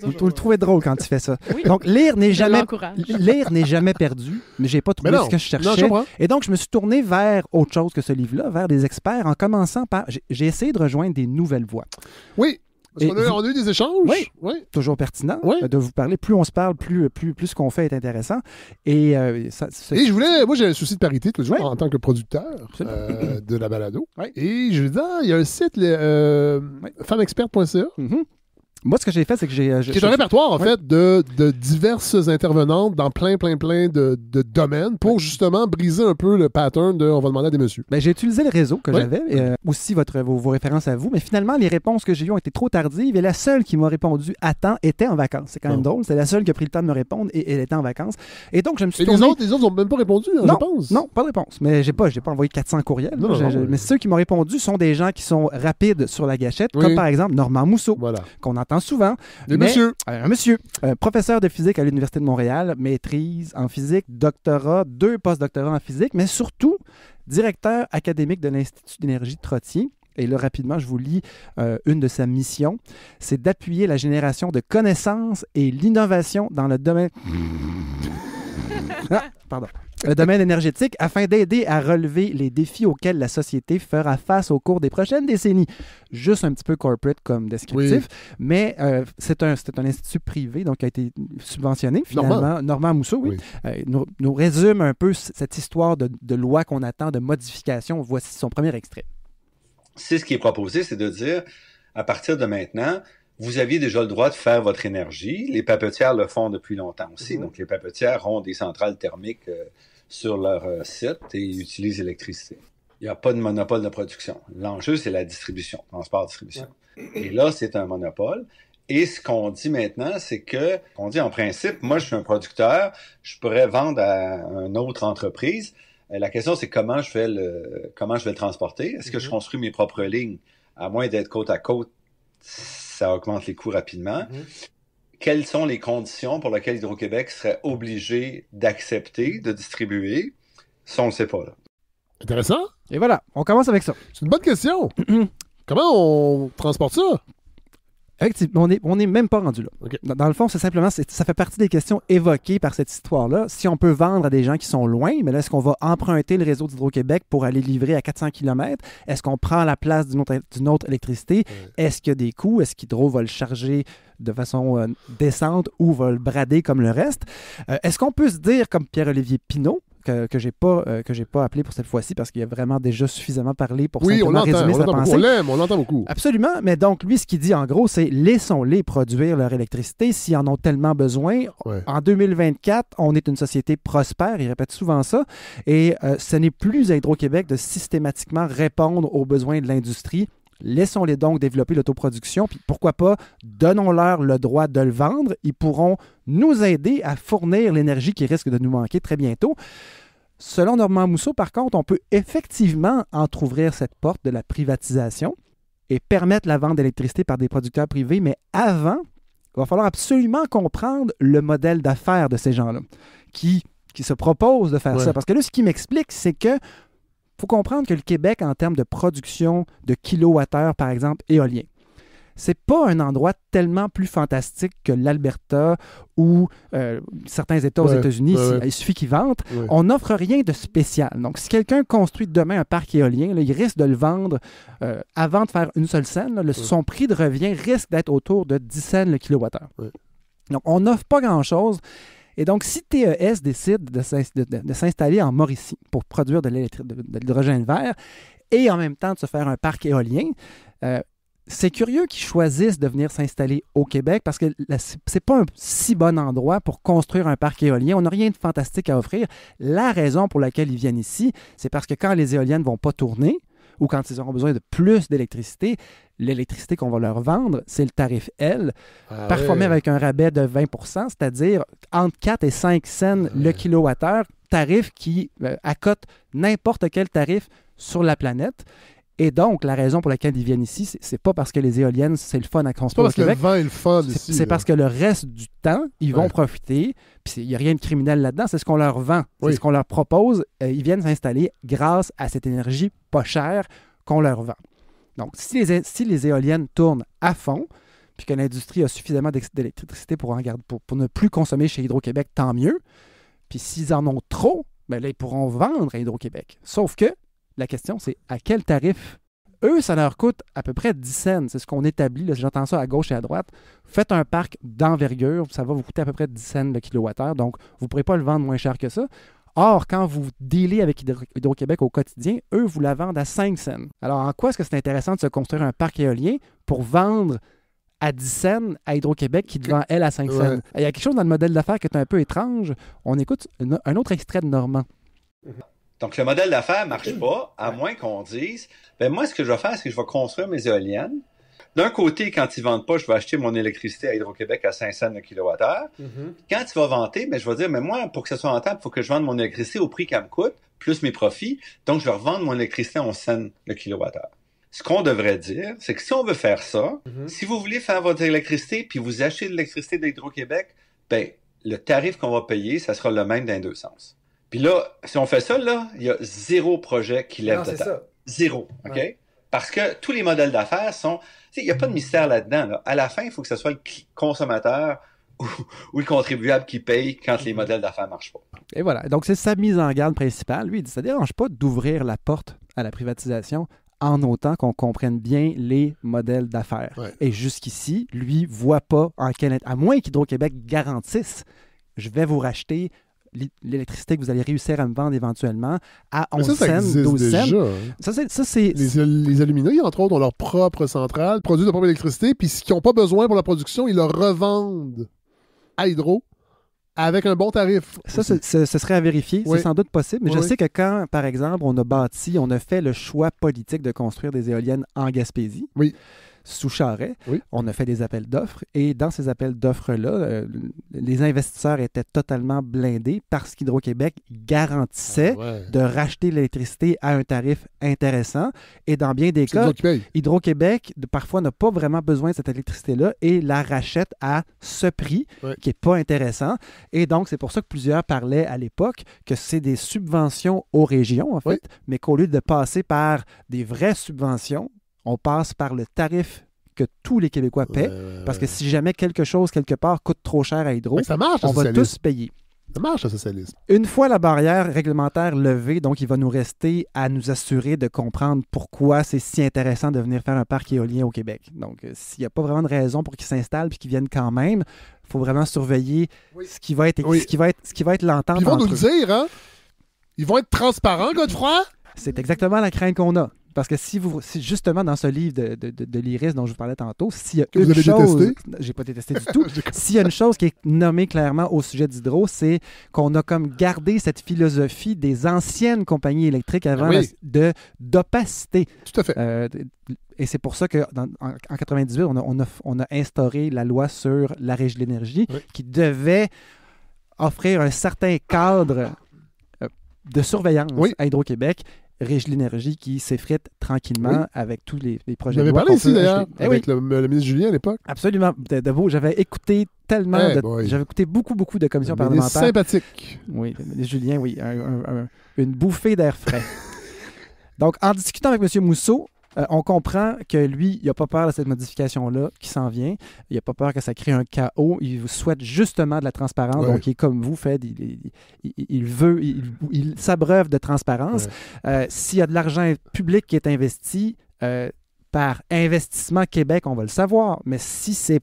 Vous, le trouvez drôle quand il fait ça. Donc, lire n'est jamais, lire n'est jamais perdu, mais j'ai pas trouvé ce que je cherchais. et donc, je me suis tourné vers autre chose que ce livre-là, vers des experts, en commençant par, j'ai essayé de rejoindre des nouvelles voies. Oui, parce qu'on a, eu des échanges. Toujours pertinent euh, de vous parler. Plus on se parle, plus, euh, plus, plus ce qu'on fait est intéressant. Euh, Et, je voulais, moi j'ai un souci de parité toujours en tant que producteur de la balado. Et je dis, il y a un site, femmexperte.ca moi, ce que j'ai fait, c'est que j'ai. C'est euh, un répertoire, en fait, de, de, diverses intervenantes dans plein, plein, plein de, de domaines pour justement briser un peu le pattern de on va demander à des messieurs. Ben, j'ai utilisé le réseau que j'avais, et euh, aussi votre, vos, références à vous, mais finalement, les réponses que j'ai eues ont été trop tardives et la seule qui m'a répondu à temps était en vacances. C'est quand même drôle. C'est la seule qui a pris le temps de me répondre et elle était en vacances. Et donc, je me suis et les autres, les autres n'ont même pas répondu, hein, non, Non, pas de réponse. Mais j'ai pas, pas envoyé 400 courriels. mais ceux qui m'ont répondu sont des gens qui sont rapides sur la gâchette, comme par exemple Normand Mousseau, voilà. qu'on souvent. Mais, monsieur. Euh, un monsieur. Euh, professeur de physique à l'Université de Montréal, maîtrise en physique, doctorat, deux post-doctorats en physique, mais surtout directeur académique de l'Institut d'énergie de Trottier. Et là, rapidement, je vous lis euh, une de sa mission. C'est d'appuyer la génération de connaissances et l'innovation dans le domaine... ah, pardon le domaine énergétique afin d'aider à relever les défis auxquels la société fera face au cours des prochaines décennies. Juste un petit peu corporate comme descriptif, mais euh, c'est un, un, institut privé, donc qui a été subventionné finalement. Normand, Mousseau, oui, euh, nous, résume un peu cette histoire de, loi qu'on attend, de modification. Voici son premier extrait. C'est ce qui est proposé, c'est de dire, à partir de maintenant, vous aviez déjà le droit de faire votre énergie. Les papetières le font depuis longtemps aussi. Mm-hmm. Donc, les papetières ont des centrales thermiques euh, sur leur euh, site et utilisent l'électricité. Il n'y a pas de monopole de production. L'enjeu, c'est la distribution, transport-distribution. Et là, c'est un monopole. Et ce qu'on dit maintenant, c'est que, on dit en principe, moi, je suis un producteur, je pourrais vendre à une autre entreprise. Euh, la question, c'est comment je vais le, comment je vais le transporter. Est-ce que je mhm. construis mes propres lignes? À moins d'être côte à côte, ça augmente les coûts rapidement. Mhm quelles sont les conditions pour lesquelles Hydro-Québec serait obligé d'accepter de distribuer. Ça, on ne le sait pas. Intéressant. Et voilà, on commence avec ça. C'est une bonne question. Comment on transporte ça? on n'est est même pas rendu là. Dans, le fond, c'est simplement, ça fait partie des questions évoquées par cette histoire-là. Si on peut vendre à des gens qui sont loin, mais est-ce qu'on va emprunter le réseau d'Hydro-Québec pour aller livrer à 400 km? Est-ce qu'on prend la place d'une autre, électricité? Est-ce qu'il y a des coûts? Est-ce qu'Hydro va le charger de façon euh, décente ou va le brader comme le reste? Euh, est-ce qu'on peut se dire, comme Pierre-Olivier Pinault, que, que j'ai pas euh, que j'ai pas appelé pour cette fois-ci parce qu'il y a vraiment déjà suffisamment parlé pour oui, simplement résumer sa pensée. Oui, on l'aime, on l'entend beaucoup. Absolument, mais donc lui, ce qu'il dit en gros, c'est laissons-les produire leur électricité s'ils en ont tellement besoin. En 2024, on est une société prospère, il répète souvent ça, et euh, ce n'est plus à Hydro-Québec de systématiquement répondre aux besoins de l'industrie Laissons-les donc développer l'autoproduction, puis pourquoi pas, donnons-leur le droit de le vendre. Ils pourront nous aider à fournir l'énergie qui risque de nous manquer très bientôt. Selon Normand Mousseau, par contre, on peut effectivement entr'ouvrir cette porte de la privatisation et permettre la vente d'électricité par des producteurs privés, mais avant, il va falloir absolument comprendre le modèle d'affaires de ces gens-là qui, qui se proposent de faire ça. Parce que là, ce qui m'explique, c'est que faut comprendre que le Québec, en termes de production de kilowattheures, par exemple, éolien, c'est pas un endroit tellement plus fantastique que l'Alberta ou euh, certains États aux États-Unis. il suffit qu'ils vendent. On n'offre rien de spécial. Donc, si quelqu'un construit demain un parc éolien, il risque de le vendre euh, avant de faire une seule scène. son prix de revient risque d'être autour de 10 cents le kilowattheure. Donc, on n'offre pas grand-chose. Et donc, si TES décide de, s'installer en Mauricie pour produire de l'hydrogène vert et en même temps de se faire un parc éolien, euh, c'est curieux qu'ils choisissent de venir s'installer au Québec parce que c'est pas un si bon endroit pour construire un parc éolien. On n'a rien de fantastique à offrir. La raison pour laquelle ils viennent ici, c'est parce que quand les éoliennes ne vont pas tourner, ou quand ils auront besoin de plus d'électricité, l'électricité qu'on va leur vendre, c'est le tarif L, ah avec un rabais de 20 c'est-à-dire entre 4 et 5 cents le kilowattheure, tarif qui euh, accote n'importe quel tarif sur la planète. Et donc, la raison pour laquelle ils viennent ici, c'est pas parce que les éoliennes, c'est le fun à construire. C'est parce que le vent est le fun C'est parce que le reste du temps, ils vont profiter. Puis il n'y a rien de criminel là-dedans. C'est ce qu'on leur vend. C'est ce qu'on leur propose. Euh, ils viennent s'installer grâce à cette énergie pas chère qu'on leur vend. Donc, si les, si les éoliennes tournent à fond, puis que l'industrie a suffisamment d'électricité pour, ne plus consommer chez Hydro-Québec, tant mieux. Puis s'ils en ont trop, ben là, ils pourront vendre à Hydro-Québec. Sauf que la question, c'est à quel tarif eux, ça leur coûte à peu près 10 cents. C'est ce qu'on établit. J'entends ça à gauche et à droite. Faites un parc d'envergure, ça va vous coûter à peu près 10 cents le kilowattheure. Donc, vous ne pourrez pas le vendre moins cher que ça. Or, quand vous délez avec Hydro-Québec au quotidien, eux vous la vendent à 5 cents. Alors, en quoi est-ce que c'est intéressant de se construire un parc éolien pour vendre à 10 cents à Hydro-Québec qui te vend, elle, à 5 cents? Il y a quelque chose dans le modèle d'affaires qui est un peu étrange. On écoute un autre extrait de Normand. Mm-hmm. Donc, le modèle d'affaires marche mm. pas, à moins qu'on dise, ben moi, ce que je vais faire, c'est que je vais construire mes éoliennes. D'un côté, quand ils vendent pas, je vais acheter mon électricité à Hydro-Québec à 5 cents le kilowattheure. Mm-hmm. Quand tu vas vanter, mais ben, je vais dire, mais moi, pour que ce soit rentable, il faut que je vende mon électricité au prix qu'elle me coûte, plus mes profits. Donc, je vais revendre mon électricité en 11 cents le kilowattheure. Ce qu'on devrait dire, c'est que si on veut faire ça, mm-hmm. si vous voulez faire votre électricité, puis vous achetez de l'électricité d'Hydro-Québec, ben, le tarif qu'on va payer, ça sera le même dans les deux sens. Puis là, si on fait ça, là, il y a zéro projet qui lève de ça. Zéro, OK? Parce que tous les modèles d'affaires sont... Il n'y a pas de mystère là-dedans. À la fin, il faut que ce soit le consommateur ou, le contribuable qui paye quand les mhm. modèles d'affaires ne marchent pas. Et voilà. Donc, c'est sa mise en garde principale. Lui, dit, ça ne dérange pas d'ouvrir la porte à la privatisation en autant qu'on comprenne bien les modèles d'affaires. Et jusqu'ici, lui, voit pas en quel... À moins qu'Hydro-Québec garantisse, je vais vous racheter l'électricité que vous allez réussir à me vendre éventuellement à 11 ça, cents, 12 cents. Hein. Ça, c'est... Les, les entre autres, ont leur propre centrale, produisent leur propre électricité, puis ce qu'ils n'ont pas besoin pour la production, ils le revendent à Hydro avec un bon tarif. Ça, ce, serait à vérifier. C'est sans doute possible. Mais je sais que quand, par exemple, on a bâti, on a fait le choix politique de construire des éoliennes en Gaspésie. Oui sous Charret. On a fait des appels d'offres et dans ces appels d'offres-là, euh, les investisseurs étaient totalement blindés parce qu'Hydro-Québec garantissait ah de racheter l'électricité à un tarif intéressant. Et dans bien des cas, Hydro-Québec parfois n'a pas vraiment besoin de cette électricité-là et la rachète à ce prix qui n'est pas intéressant. Et donc, c'est pour ça que plusieurs parlaient à l'époque que c'est des subventions aux régions, en fait, mais qu'au lieu de passer par des vraies subventions on passe par le tarif que tous les Québécois paient. Parce que si jamais quelque chose, quelque part, coûte trop cher à Hydro, on va tous payer. Ça marche, le socialisme. Une fois la barrière réglementaire levée, donc il va nous rester à nous assurer de comprendre pourquoi c'est si intéressant de venir faire un parc éolien au Québec. Donc, euh, s'il n'y a pas vraiment de raison pour qu'ils s'installent puis qu'ils viennent quand même, il faut vraiment surveiller ce qui va être, ce qui va être, ce qui va être Ils vont nous le dire, hein? Ils vont être transparents, Godefroy? C'est exactement la crainte qu'on a. Parce que si vous, justement dans ce livre de, l'Iris dont je vous parlais tantôt, s'il y a une chose, j'ai pas détesté du tout, s'il y a une chose qui est nommée clairement au sujet d'Hydro, c'est qu'on a comme gardé cette philosophie des anciennes compagnies électriques avant d'opacité. Tout à fait. Euh, et c'est pour ça qu'en 1998, on a, instauré la loi sur la régie de l'énergie qui devait offrir un certain cadre euh, de surveillance à Hydro-Québec riche l'énergie qui s'effrite tranquillement avec tous les, les projets. avez parlé ici d'ailleurs ah avec le, ministre Julien à l'époque. Absolument. D'abord, J'avais écouté tellement. Eh de... J'avais écouté beaucoup, beaucoup de commissions parlementaires. Sympathique. Oui, le ministre Julien, oui. une bouffée d'air frais. Donc, en discutant avec M. Mousseau, euh, on comprend que lui, il n'a pas peur de cette modification-là qui s'en vient. Il n'a pas peur que ça crée un chaos. Il souhaite justement de la transparence. Donc, il est comme vous, Fed. Il, veut, il, s'abreuve de transparence. Euh, s'il y a de l'argent public qui est investi euh, par Investissement Québec, on va le savoir. Mais si c'est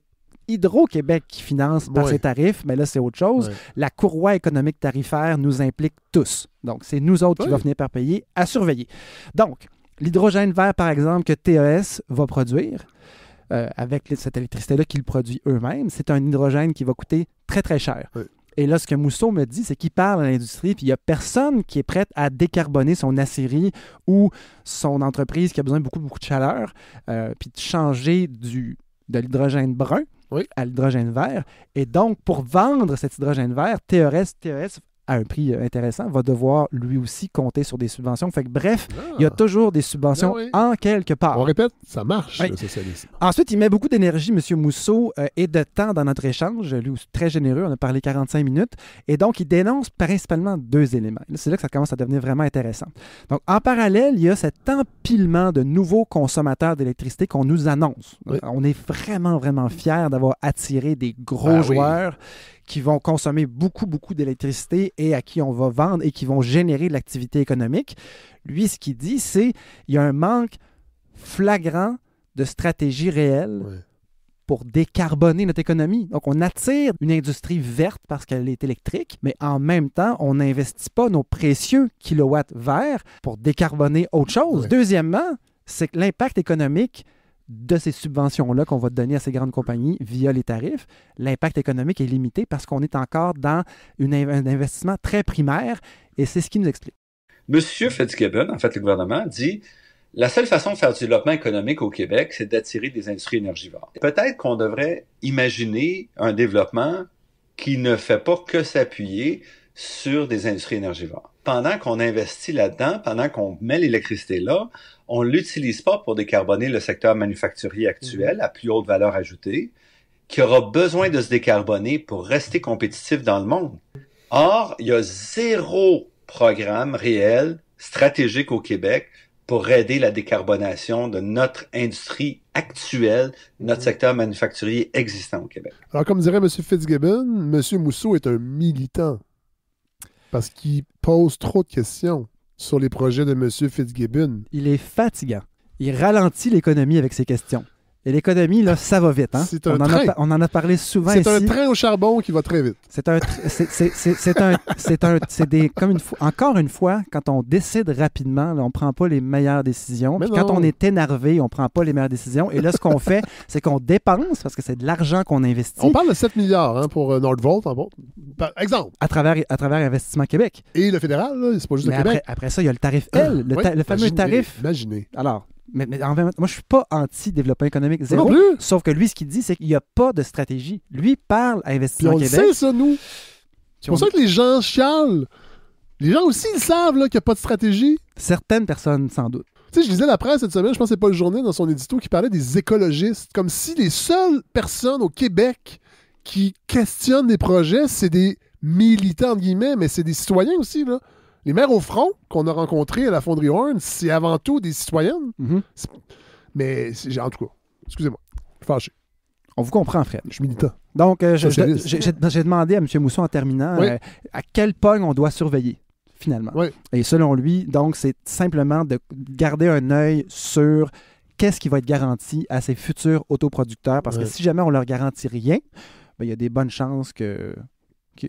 Hydro-Québec qui finance par ses tarifs, mais là, c'est autre chose. La courroie économique tarifaire nous implique tous. Donc, c'est nous autres qui va venir par payer à surveiller. Donc, L'hydrogène vert, par exemple, que TES va produire, euh, avec cette électricité-là qu'ils produisent eux-mêmes, c'est un hydrogène qui va coûter très, très cher. Et là, ce que Mousseau me dit, c'est qu'il parle à l'industrie, puis il n'y a personne qui est prête à décarboner son acierie ou son entreprise qui a besoin de beaucoup, beaucoup de chaleur, euh, puis de changer du, de l'hydrogène brun à l'hydrogène vert. Et donc, pour vendre cet hydrogène vert, TES, TES à un prix euh, intéressant, va devoir lui aussi compter sur des subventions. Fait bref, il y a ah. toujours des subventions ben en quelque part. On répète, ça marche, le socialisme. Ensuite, il met beaucoup d'énergie, M. Mousseau, euh, et de temps dans notre échange. Lui, très généreux, on a parlé 45 minutes. Et donc, il dénonce principalement deux éléments. C'est là que ça commence à devenir vraiment intéressant. Donc, en parallèle, il y a cet empilement de nouveaux consommateurs d'électricité qu'on nous annonce. On est vraiment, vraiment fiers d'avoir attiré des gros ben joueurs qui vont consommer beaucoup, beaucoup d'électricité et à qui on va vendre et qui vont générer de l'activité économique. Lui, ce qu'il dit, c'est qu'il y a un manque flagrant de stratégie réelle pour décarboner notre économie. Donc, on attire une industrie verte parce qu'elle est électrique, mais en même temps, on n'investit pas nos précieux kilowatts verts pour décarboner autre chose. Deuxièmement, c'est que l'impact économique de ces subventions-là qu'on va donner à ces grandes compagnies via les tarifs, l'impact économique est limité parce qu'on est encore dans un investissement très primaire et c'est ce qui nous explique. Monsieur Fitzgibbon, en fait, le gouvernement dit la seule façon de faire du développement économique au Québec, c'est d'attirer des industries énergivores. Peut-être qu'on devrait imaginer un développement qui ne fait pas que s'appuyer sur des industries énergivores pendant qu'on investit là-dedans, pendant qu'on met l'électricité là, on ne l'utilise pas pour décarboner le secteur manufacturier actuel mm-hmm. à plus haute valeur ajoutée, qui aura besoin de se décarboner pour rester compétitif dans le monde. Or, il y a zéro programme réel, stratégique au Québec pour aider la décarbonation de notre industrie actuelle, notre mm-hmm. secteur manufacturier existant au Québec. Alors, comme dirait M. Fitzgibbon, M. Mousseau est un militant parce qu'il pose trop de questions sur les projets de M. Fitzgibbon. Il est fatigant. Il ralentit l'économie avec ses questions. Et l'économie, là, ça va vite. Hein? Un on, en a, on, en a, parlé souvent C'est un train au charbon qui va très vite. C'est un, c'est c'est des, comme une fois, encore une fois, quand on décide rapidement, on on prend pas les meilleures décisions. quand on est énervé, on ne prend pas les meilleures décisions. Et là, ce qu'on fait, c'est qu'on dépense parce que c'est de l'argent qu'on investit. On parle de 7 milliards hein, pour euh, Nordvolt, en bon. Par exemple. À travers, à travers Investissement Québec. Et le fédéral, c'est pas juste le Québec. Après ça, il y a le tarif L, ah, le, fameux tarif. Imaginez. Alors, mais, moi, je suis pas anti-développement économique zéro. Sauf que lui, ce qu'il dit, c'est qu'il n'y a pas de stratégie. Lui parle à Investissement Puis on sait, ça, nous. C'est pour ça que les gens chialent. Les gens aussi, ils savent qu'il n'y a pas de stratégie. Certaines personnes, sans doute. Tu sais, je lisais la presse cette semaine, je pense que pas le journée dans son édito qui parlait des écologistes, comme si les seules personnes au Québec qui questionnent des projets, c'est des militants, guillemets, mais c'est des citoyens aussi, là. Les maires au front qu'on a rencontrés à la fonderie Horn, c'est avant tout des citoyennes. Mhm. Mais j'ai Mais en tout cas, excusez-moi, je suis fâché. On vous comprend, Fred. Je suis militant. Donc, euh, j'ai demandé à M. Mousson en terminant euh, à quel point on doit surveiller, finalement. Et selon lui, donc, c'est simplement de garder un œil sur qu'est-ce qui va être garanti à ces futurs autoproducteurs. Parce que si jamais on leur garantit rien, ben, il y a des bonnes chances que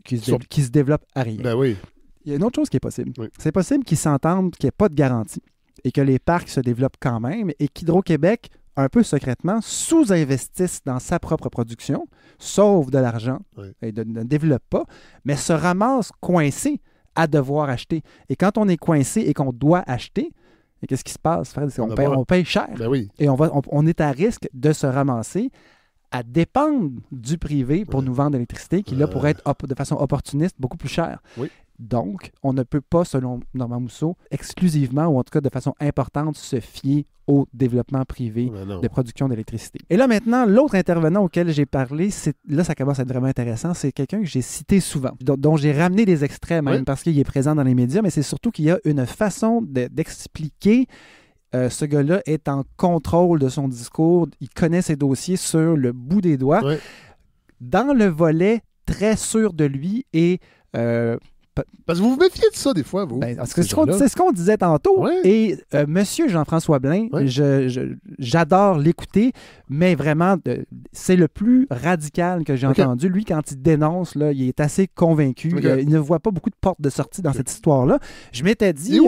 se, développent à rien. Ben oui il y a une autre chose qui est possible. C'est possible qu'ils s'entendent qu'il n'y ait pas de garantie et que les parcs se développent quand même et qu'Hydro-Québec, un peu secrètement, sous-investisse dans sa propre production, sauve de l'argent et ne développe pas, mais se ramasse coincé à devoir acheter. Et quand on est coincé et qu'on doit acheter, qu'est-ce qui se passe, Fred? On, paye, cher. Ben et on, va, on, est à risque de se ramasser à dépendre du privé pour nous vendre l'électricité qui, là, euh. pourrait être de façon opportuniste beaucoup plus cher Oui. Donc, on ne peut pas, selon Normand Mousseau, exclusivement, ou en tout cas de façon importante, se fier au développement privé ah de production d'électricité. Et là maintenant, l'autre intervenant auquel j'ai parlé, c'est là ça commence à être vraiment intéressant, c'est quelqu'un que j'ai cité souvent, dont, j'ai ramené des extraits même parce qu'il est présent dans les médias, mais c'est surtout qu'il y a une façon d'expliquer euh, ce gars-là est en contrôle de son discours, il connaît ses dossiers sur le bout des doigts, dans le volet très sûr de lui et euh, parce que vous vous méfiez de ça des fois, vous. Ben, c'est ce qu'on disait tantôt. Et euh, monsieur Jean-François Blain, j'adore l'écouter, mais vraiment, c'est le plus radical que j'ai entendu. Lui, quand il dénonce, là, il est assez convaincu. Euh, il ne voit pas beaucoup de portes de sortie dans cette histoire-là. Je m'étais dit.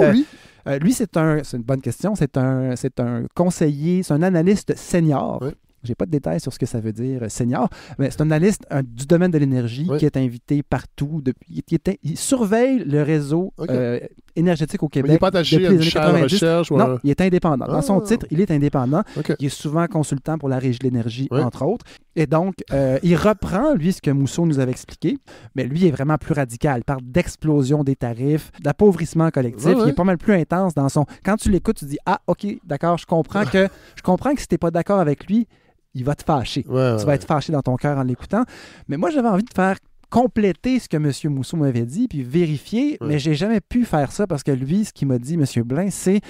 Euh, lui? c'est une bonne question. C'est un, c'est un conseiller, c'est un analyste senior. J'ai pas de détails sur ce que ça veut dire euh, senior, mais c'est un analyste du domaine de l'énergie qui est invité partout. Depuis, il, surveille le réseau euh, énergétique au Québec. il n'est pas depuis à de recherche. Non, il est indépendant. Dans son ah. titre, il est indépendant. Il est souvent consultant pour la Régie de l'énergie, entre autres. Et donc, euh, il reprend, lui, ce que Mousseau nous avait expliqué, mais lui est vraiment plus radical. Il parle d'explosion des tarifs, d'appauvrissement collectif. il est pas mal plus intense dans son. Quand tu l'écoutes, tu dis Ah, OK, d'accord, je comprends que je comprends que si tu pas d'accord avec lui, il va te fâcher. ça tu vas être fâché dans ton cœur en l'écoutant. Mais moi, j'avais envie de faire compléter ce que M. Mousseau m'avait dit, puis vérifier, mais j'ai jamais pu faire ça parce que lui, ce qu'il m'a dit, M. Blin, c'est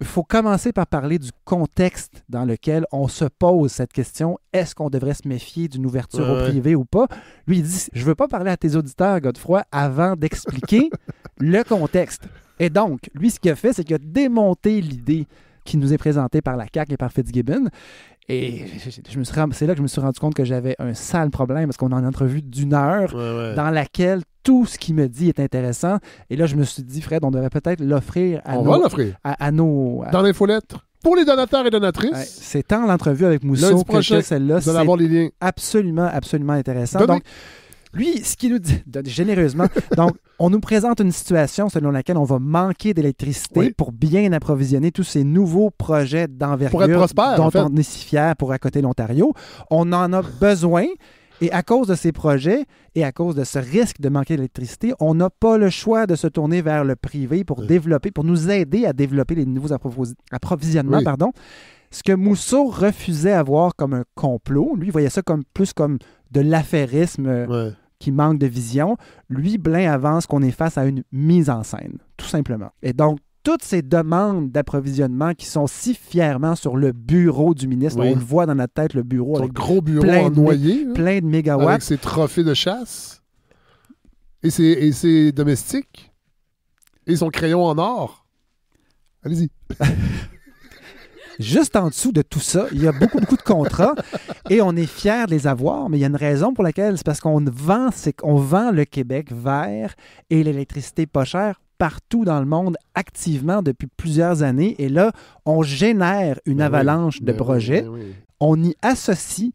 il faut commencer par parler du contexte dans lequel on se pose cette question. Est-ce qu'on devrait se méfier d'une ouverture au privé ou pas? Lui, il dit, je veux pas parler à tes auditeurs, Godefroy, avant d'expliquer le contexte. Et donc, lui, ce qu'il a fait, c'est qu'il a démonté l'idée qui nous est présentée par la CAQ et par Fitzgibbon. Et je me suis c'est là que je me suis rendu compte que j'avais un sale problème parce qu'on a une entrevue d'une heure dans laquelle tout ce qu'il me dit est intéressant. Et là, je me suis dit, Fred, on devrait peut-être l'offrir à, on va l'offrir. À, nos. dans les pour les donateurs et donatrices. c'est tant l'entrevue avec Mousseau que, que celle-là. c'est les liens. Absolument, absolument intéressant. Donc, lui, ce qu'il nous dit, donne généreusement, donc, on nous présente une situation selon laquelle on va manquer d'électricité pour bien approvisionner tous ces nouveaux projets d'envergure dont on est si fier pour accoter l'Ontario. On en a besoin. Et à cause de ces projets et à cause de ce risque de manquer d'électricité, on n'a pas le choix de se tourner vers le privé pour développer, pour nous aider à développer les nouveaux approvisionnements. Pardon. Ce que Mousseau refusait à voir comme un complot, lui voyait ça comme plus comme de l'affairisme. Euh, ouais qui manque de vision, lui, Blin avance qu'on est face à une mise en scène, tout simplement. Et donc, toutes ces demandes d'approvisionnement qui sont si fièrement sur le bureau du ministre. On le voit dans notre tête, le bureau. le gros bureau en noyer. Hein, plein de mégawatts. Avec ses trophées de chasse. et ses domestiques. Et son crayon en or. Allez-y. Juste en dessous de tout ça, il y a beaucoup, beaucoup de contrats et on est fiers de les avoir, mais il y a une raison pour laquelle c'est parce qu'on vend, c'est qu'on vend le Québec vert et l'électricité pas chère partout dans le monde activement depuis plusieurs années. Et là, on génère une ben avalanche de ben projets. Ben on y associe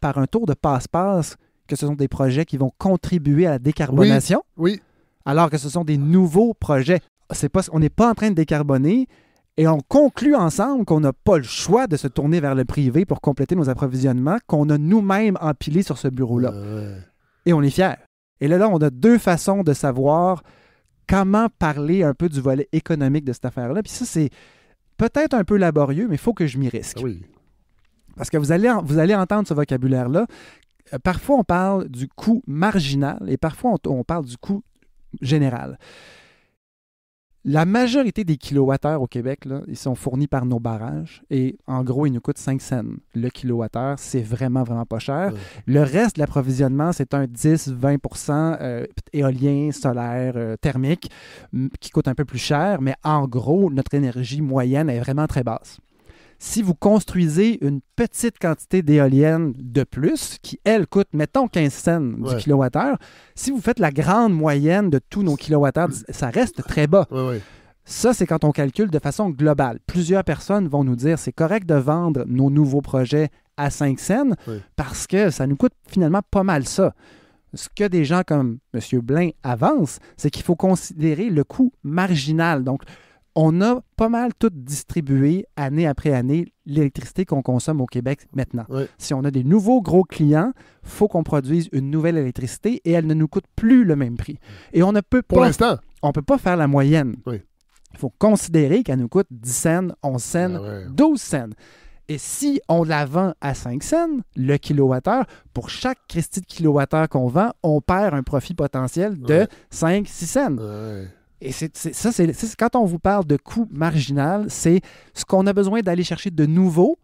par un tour de passe-passe que ce sont des projets qui vont contribuer à la décarbonation. oui. Alors que ce sont des nouveaux projets. C'est pas, on n'est pas en train de décarboner, et on conclut ensemble qu'on n'a pas le choix de se tourner vers le privé pour compléter nos approvisionnements qu'on a nous-mêmes empilés sur ce bureau-là. Ah et on est fiers. Et là, là, on a deux façons de savoir comment parler un peu du volet économique de cette affaire-là. Puis ça, c'est peut-être un peu laborieux, mais il faut que je m'y risque. Ah Parce que vous allez, vous allez entendre ce vocabulaire-là. Euh, parfois, on parle du coût marginal et parfois, on parle du coût général. La majorité des kilowattheures au Québec, ils sont fournis par nos barrages et en gros, ils nous coûtent 5 cents. Le kilowattheure, c'est vraiment, vraiment pas cher. Le reste de l'approvisionnement, c'est un 10-20 euh, éolien, solaire, euh, thermique qui coûte un peu plus cher, mais en gros, notre énergie moyenne est vraiment très basse si vous construisez une petite quantité d'éoliennes de plus, qui, elle, coûte, mettons, 15 cents du kilowattheure, si vous faites la grande moyenne de tous nos kilowattheures, mm. ça reste très bas. Ça, c'est quand on calcule de façon globale. Plusieurs personnes vont nous dire c'est correct de vendre nos nouveaux projets à 5 cents parce que ça nous coûte finalement pas mal ça ce que des gens comme M. Blain avancent, c'est qu'il faut considérer le coût marginal. Donc, on a pas mal tout distribué année après année l'électricité qu'on consomme au Québec maintenant. Si on a des nouveaux gros clients, faut qu'on produise une nouvelle électricité et elle ne nous coûte plus le même prix. Et on ne peut pas. Pour l'instant. On peut pas faire la moyenne. Il faut considérer qu'elle nous coûte 10 cents, 11 cents, 12 ah cents. Et si on la vend à 5 cents, le kilowattheure, pour chaque Christie de kilowattheure qu'on vend, on perd un profit potentiel de 5-6 cents. Ah et ça, c'est, quand on vous parle de coût marginal, c'est ce qu'on a besoin d'aller chercher de nouveau.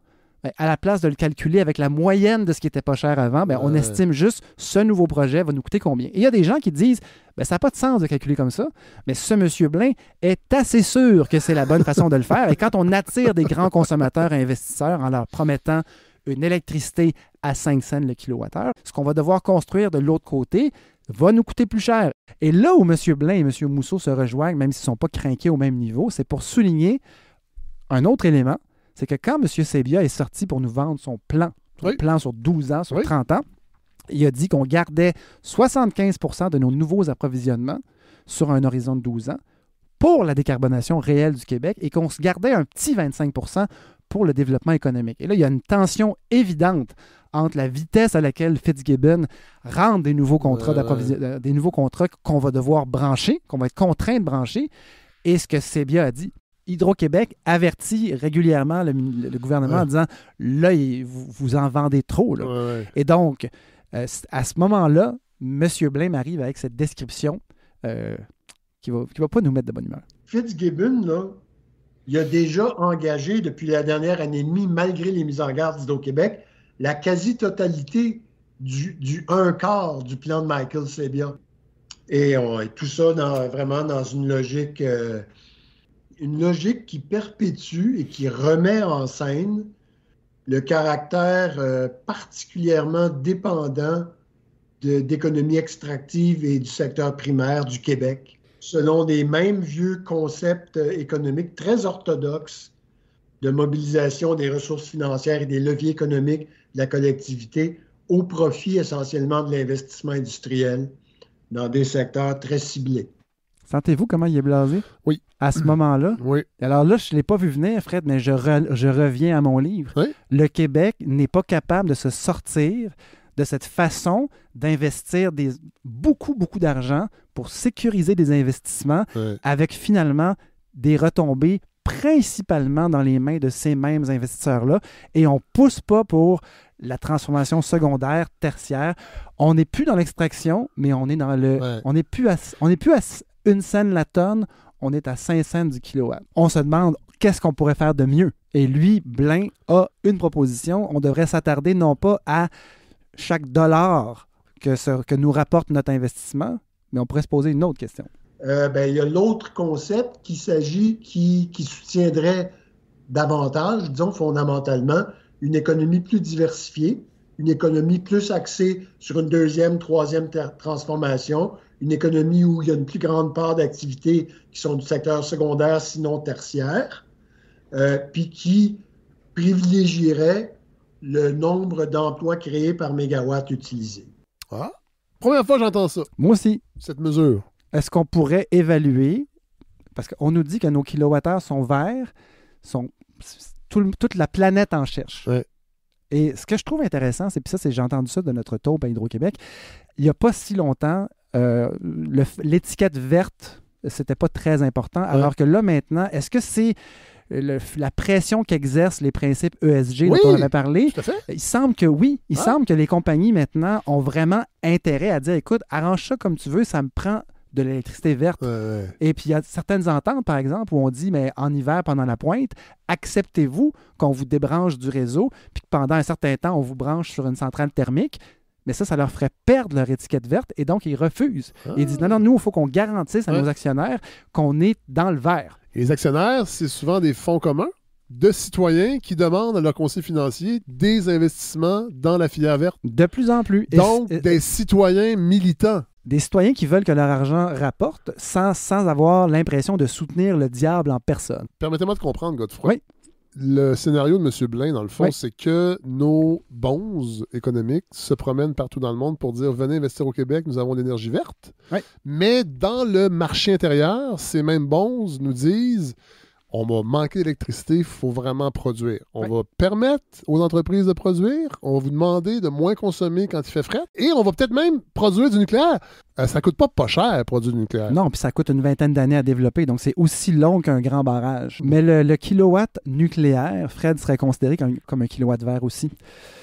Ben, à la place de le calculer avec la moyenne de ce qui était pas cher avant, ben, on estime juste ce nouveau projet va nous coûter combien. il y a des gens qui disent ben, ça n'a pas de sens de calculer comme ça, mais ce monsieur Blain est assez sûr que c'est la bonne façon de le faire. Et quand on attire des grands consommateurs et investisseurs en leur promettant une électricité à 5 cents le kilowattheure, ce qu'on va devoir construire de l'autre côté, va nous coûter plus cher. Et là où M. Blain et M. Mousseau se rejoignent, même s'ils ne sont pas craqués au même niveau, c'est pour souligner un autre élément, c'est que quand M. Sebia est sorti pour nous vendre son plan, son plan sur 12 ans, sur 30 ans, il a dit qu'on gardait 75 de nos nouveaux approvisionnements sur un horizon de 12 ans pour la décarbonation réelle du Québec et qu'on se gardait un petit 25 pour le développement économique. Et là, il y a une tension évidente entre la vitesse à laquelle Fitzgibbon rentre des nouveaux contrats euh, des nouveaux contrats qu'on va devoir brancher, qu'on va être contraint de brancher, et ce que Sebia a dit. Hydro-Québec avertit régulièrement le, gouvernement en disant là, vous, en vendez trop. et donc, euh, à ce moment-là, M. Blin arrive avec cette description euh, qui ne va, qui va pas nous mettre de bonne humeur. Fitzgibbon, là, il a déjà engagé depuis la dernière année et demie, malgré les mises en garde d'Hydro-Québec, la quasi-totalité du, un quart du plan de Michael c'est Et, et tout ça vraiment dans une logique, euh, une logique qui perpétue et qui remet en scène le caractère euh, particulièrement dépendant d'économie extractive et du secteur primaire du Québec, selon des mêmes vieux concepts euh, économiques très orthodoxes de mobilisation des ressources financières et des leviers économiques de la collectivité au profit essentiellement de l'investissement industriel dans des secteurs très ciblés. Sentez-vous comment il est blasé? Oui. À ce moment-là? Oui. Alors là, je ne l'ai pas vu venir, Fred, mais je, je reviens à mon livre. Oui. Le Québec n'est pas capable de se sortir de cette façon d'investir des, beaucoup, beaucoup d'argent pour sécuriser des investissements avec finalement des retombées principalement dans les mains de ces mêmes investisseurs-là et on ne pousse pas pour la transformation secondaire, tertiaire. On n'est plus dans l'extraction, mais on est dans le. On n'est plus à, on est plus à une scène la tonne, on est à 5 cents du kilowatt. On se demande qu'est-ce qu'on pourrait faire de mieux. Et lui, Blin, a une proposition. On devrait s'attarder non pas à chaque dollar que, ce, que nous rapporte notre investissement, mais on pourrait se poser une autre question. Euh, ben, il y a l'autre concept qui s'agit, qui, soutiendrait davantage, disons fondamentalement, une économie plus diversifiée, une économie plus axée sur une deuxième, troisième transformation, une économie où il y a une plus grande part d'activités qui sont du secteur secondaire, sinon tertiaire, euh, puis qui privilégierait le nombre d'emplois créés par mégawatt utilisé. Ah, première fois j'entends ça. Moi aussi. Cette mesure. Est-ce qu'on pourrait évaluer, parce qu'on nous dit que nos kilowattheures sont verts, sont, toute la planète en cherche. Et ce que je trouve intéressant, c'est puis ça, c'est j'ai entendu ça de notre taupe à Hydro-Québec. Il n'y a pas si longtemps, euh, l'étiquette verte, c'était pas très important. Alors que là maintenant, est-ce que c'est la pression qu'exercent les principes ESG dont on avait parlé. Il semble que oui. Il semble que les compagnies maintenant ont vraiment intérêt à dire écoute, arrange ça comme tu veux, ça me prend de l'électricité verte. Et puis, il y a certaines ententes, par exemple, où on dit, mais en hiver, pendant la pointe, acceptez-vous qu'on vous débranche du réseau, puis que pendant un certain temps, on vous branche sur une centrale thermique. Mais ça, ça leur ferait perdre leur étiquette verte et donc ils refusent. Ah. Ils disent non, non, nous, il faut qu'on garantisse à nos actionnaires qu'on est dans le vert. les actionnaires, c'est souvent des fonds communs de citoyens qui demandent à leur conseil financier des investissements dans la filière verte. De plus en plus. Donc, euh, des citoyens militants des citoyens qui veulent que leur argent rapporte sans, avoir l'impression de soutenir le diable en personne. Permettez-moi de comprendre, Godefroy. Oui. Le scénario de M. Blain, dans le fond, c'est que nos bons économiques se promènent partout dans le monde pour dire venez investir au Québec, nous avons l'énergie verte. Mais dans le marché intérieur, ces mêmes bons nous disent on va manquer d'électricité, il faut vraiment produire. On va permettre aux entreprises de produire, on va vous demander de moins consommer quand il fait frais. »« et on va peut-être même produire du nucléaire. Euh, ça coûte pas pas cher, produit nucléaire. Non, puis ça coûte une vingtaine d'années à développer, donc c'est aussi long qu'un grand barrage. Mais le, kilowatt nucléaire, Fred serait considéré comme, un kilowatt vert aussi.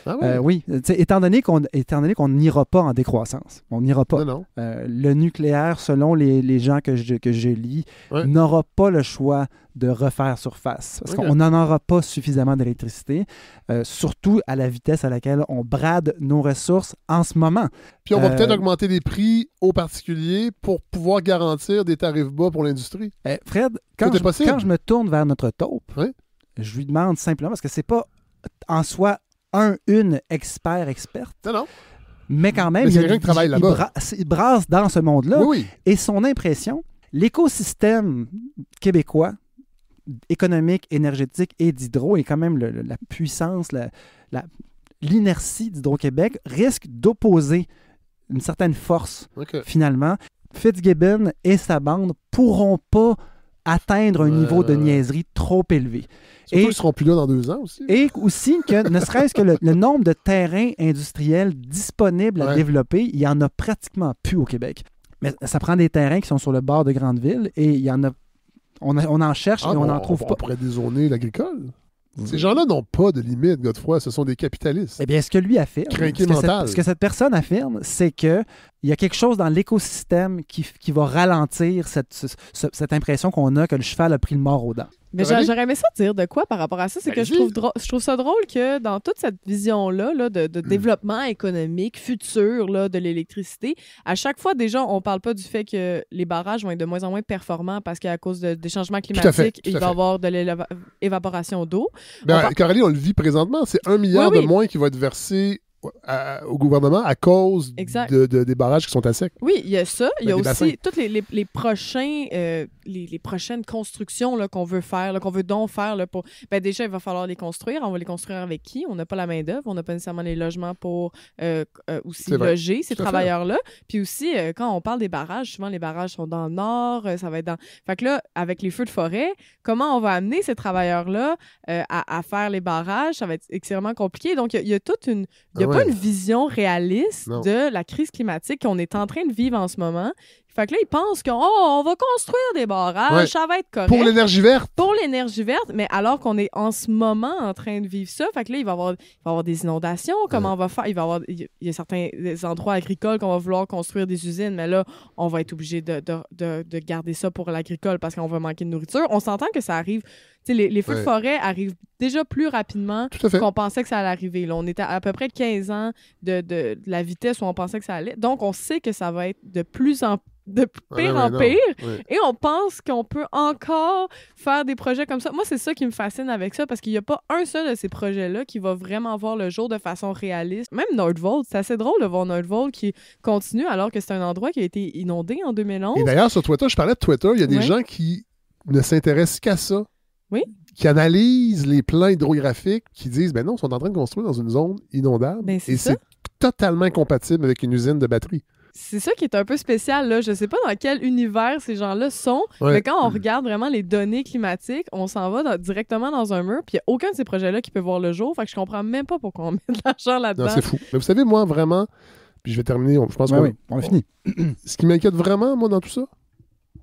Ah euh, oui? oui. étant donné qu'on n'ira pas en décroissance, on n'ira pas. Non, euh, le nucléaire, selon les, gens que je, que je lis, n'aura pas le choix de refaire surface. Parce qu'on n'en aura pas suffisamment d'électricité, surtout à la vitesse à laquelle on brade nos ressources en ce moment. Puis on va peut-être augmenter les prix particulier pour pouvoir garantir des tarifs bas pour l'industrie. Eh, Fred, quand je, me tourne vers notre taupe, je lui demande simplement, parce que c'est pas en soi un, une expert, experte. Mais quand même, il, brasse dans ce monde-là. Et son impression, l'écosystème québécois, économique, énergétique et d'hydro, et quand même la puissance, l'inertie d'Hydro-Québec risque d'opposer une certaine force, finalement. Fitzgibbon et sa bande pourront pas atteindre un niveau de niaiserie trop élevé. et ils seront plus là dans deux ans aussi. Et aussi que, ne serait-ce que le, nombre de terrains industriels disponibles à développer, il n'y en a pratiquement plus au Québec. Mais ça prend des terrains qui sont sur le bord de grandes villes et il y en a on, en cherche ah, mais on n'en trouve pas. On pourrait dézoner l'agricole. Ces gens-là n'ont pas de limite, Godefroy. Ce sont des capitalistes. Eh bien, ce que lui affirme, ce ce que cette personne affirme, c'est que il y a quelque chose dans l'écosystème qui, va ralentir cette, impression qu'on a que le cheval a pris le mort aux dents. Mais j'aurais aimé ça dire de quoi par rapport à ça. C'est ben, que je trouve, je trouve ça drôle que dans toute cette vision-là de, hmm. développement économique futur de l'électricité, à chaque fois, déjà, on ne parle pas du fait que les barrages vont être de moins en moins performants parce qu'à cause des changements climatiques, il va y avoir de l'évaporation d'eau. Ben, on le vit présentement. C'est un milliard de moins qui va être versé au gouvernement à cause de, des barrages qui sont à sec. Oui, il y a ça. Il y ben, a aussi toutes les, les, prochains, euh, les, prochaines constructions qu'on veut faire, qu'on veut donc faire. Là, pour... ben, déjà, il va falloir les construire. On va les construire avec qui? On n'a pas la main-d'œuvre. On n'a pas nécessairement les logements pour euh, euh, aussi loger ces travailleurs-là. Puis aussi, quand on parle des barrages, souvent les barrages sont dans le nord. ça va être dans. Fait que là, avec les feux de forêt, comment on va amener ces travailleurs-là à, faire les barrages? Ça va être extrêmement compliqué. Donc, il y, a toute une une vision réaliste de la crise climatique qu'on est en train de vivre en ce moment, fait que là, ils pensent qu'on oh, va construire des barrages, ça va être correct. Pour l'énergie verte. Pour l'énergie verte, mais alors qu'on est en ce moment en train de vivre ça, fait que là, il va y avoir, des inondations, comment on va faire? Il va y avoir il y a certains endroits agricoles qu'on va vouloir construire des usines, mais là, on va être obligé de, garder ça pour l'agricole parce qu'on va manquer de nourriture. On s'entend que ça arrive. les, les feux de forêt arrivent déjà plus rapidement qu'on pensait que ça allait arriver. Là, on était à, peu près 15 ans de, la vitesse où on pensait que ça allait. Donc, on sait que ça va être de plus en plus de ah pire en pire. Et on pense qu'on peut encore faire des projets comme ça. Moi, c'est ça qui me fascine avec ça, parce qu'il n'y a pas un seul de ces projets-là qui va vraiment voir le jour de façon réaliste. Même ça c'est assez drôle de voir Nordvolt qui continue alors que c'est un endroit qui a été inondé en 2011. Et d'ailleurs, sur Twitter, je parlais de Twitter, il y a des gens qui ne s'intéressent qu'à ça. Oui qui analysent les plans hydrographiques, qui disent, ben non, ils sont en train de construire dans une zone inondable. Ben, et c'est totalement compatible avec une usine de batterie. C'est ça qui est un peu spécial. Là. Je ne sais pas dans quel univers ces gens-là sont, mais quand on mm. regarde vraiment les données climatiques, on s'en va directement dans un mur, puis il n'y a aucun de ces projets-là qui peut voir le jour. Fait que je comprends même pas pourquoi on met de l'argent là-dedans. C'est fou. Mais vous savez, moi, vraiment, puis je vais terminer, je pense ben qu'on on a fini. Ce qui m'inquiète vraiment, moi, dans tout ça,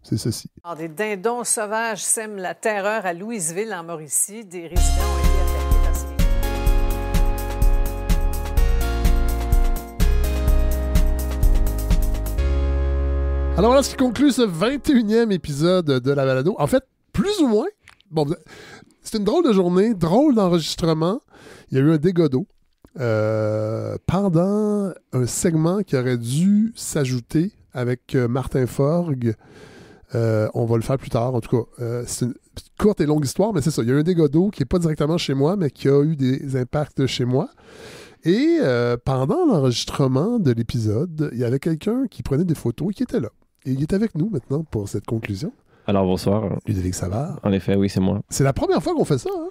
c'est ceci. Ah, des dindons sauvages sèment la terreur à Louisville, en Mauricie. Des résidents Alors voilà ce qui conclut ce 21e épisode de La Balado. En fait, plus ou moins, bon, c'est une drôle de journée, drôle d'enregistrement. Il y a eu un dégât d'eau euh, pendant un segment qui aurait dû s'ajouter avec euh, Martin Forgue. Euh, on va le faire plus tard. En tout cas, c'est une courte et longue histoire, mais c'est ça. Il y a eu un dégât qui n'est pas directement chez moi, mais qui a eu des impacts chez moi. Et pendant l'enregistrement de l'épisode, il y avait quelqu'un qui prenait des photos et qui était là il est avec nous maintenant pour cette conclusion. Alors bonsoir. Ludovic Savard. En effet, oui, c'est moi. C'est la première fois qu'on fait ça. Hein?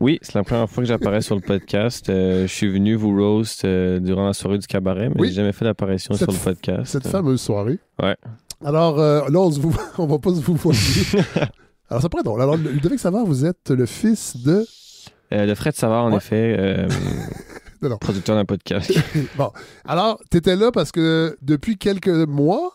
Oui, c'est la première fois que j'apparais sur le podcast. Euh, je suis venu vous roast euh, durant la soirée du cabaret, mais oui. j'ai jamais fait d'apparition sur le podcast. Cette fameuse soirée. Ouais. Alors euh, là, on ne va pas vous voir. Alors ça pourrait être drôle. Alors Ludovic Savard, vous êtes le fils de... de Fred Savard, en effet. non, Producteur d'un podcast. bon. Alors, tu étais là parce que depuis quelques mois,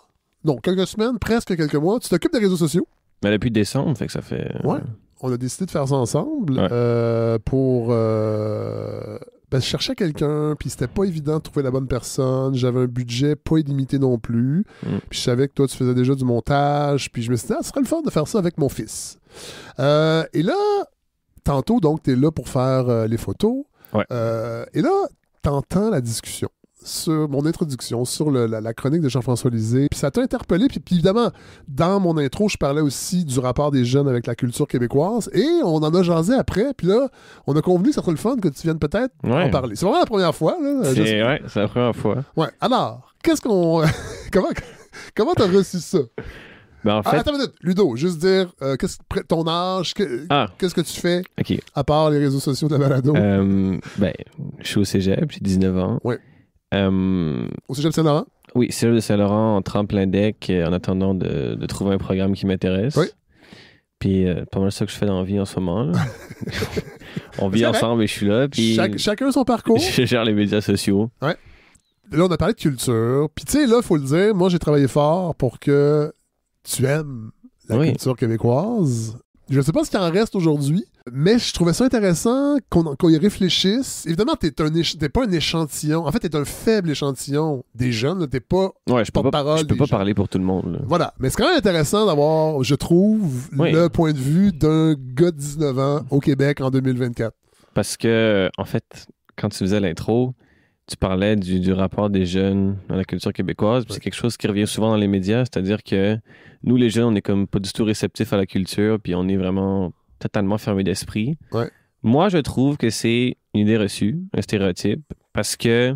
non, quelques semaines, presque quelques mois, tu t'occupes des réseaux sociaux. Mais depuis décembre, fait que ça fait. Euh, ouais. On a décidé de faire ça ensemble euh, pour. Euh... Ben, je cherchais quelqu'un, puis c'était pas évident de trouver la bonne personne. J'avais un budget pas illimité non plus. Mm. Puis je savais que toi, tu faisais déjà du montage. Puis je me suis dit, ah, ce serait le fun de faire ça avec mon fils. Euh, et là, tantôt, donc, tu es là pour faire les photos. Ouais. et là, t'entends la discussion sur mon introduction, sur la, chronique de Jean-François Lisée. Puis ça t'a interpellé. Puis, évidemment, dans mon intro, je parlais aussi du rapport des jeunes avec la culture québécoise. Et on en a jasé après. Puis là, on a convenu ça serait le fun que tu viennes peut-être en parler. C'est vraiment la première fois. C'est la première fois. Ouais. Alors, qu'est-ce qu'on. comment comment t'as reçu ça? Ben en ah, fait... attends une minute, Ludo, juste dire euh, ton âge, ah. qu'est-ce que tu fais à part les réseaux sociaux de la balado? Euh, ben, je suis au cégep, j'ai 19 ans. Ouais. Euh, Au Cégep Saint-Laurent? Oui, Cégep de Saint-Laurent en tremplin deck en attendant de, trouver un programme qui m'intéresse. Oui. Puis, euh, pas mal ça que je fais dans la vie en ce moment. on vit ensemble et je suis là. chacun son parcours. Je gère les médias sociaux. Ouais. Là, on a parlé de culture. Puis, tu sais, là, il faut le dire, moi, j'ai travaillé fort pour que tu aimes la culture québécoise. Je ne sais pas ce qu'il en reste aujourd'hui, mais je trouvais ça intéressant qu'on y réfléchisse. Évidemment, t'es pas un échantillon. En fait, t'es un faible échantillon des jeunes. T'es pas ouais, je parole. Je peux pas, parler pour tout le monde. Voilà. Mais c'est quand même intéressant d'avoir, je trouve, le point de vue d'un gars de 19 ans au Québec en 2024. Parce que, en fait, quand tu faisais l'intro, tu parlais du, rapport des jeunes à la culture québécoise. C'est quelque chose qui revient souvent dans les médias, c'est-à-dire que nous, les jeunes, on est comme pas du tout réceptifs à la culture, puis on est vraiment totalement fermé d'esprit. Moi, je trouve que c'est une idée reçue, un stéréotype, parce que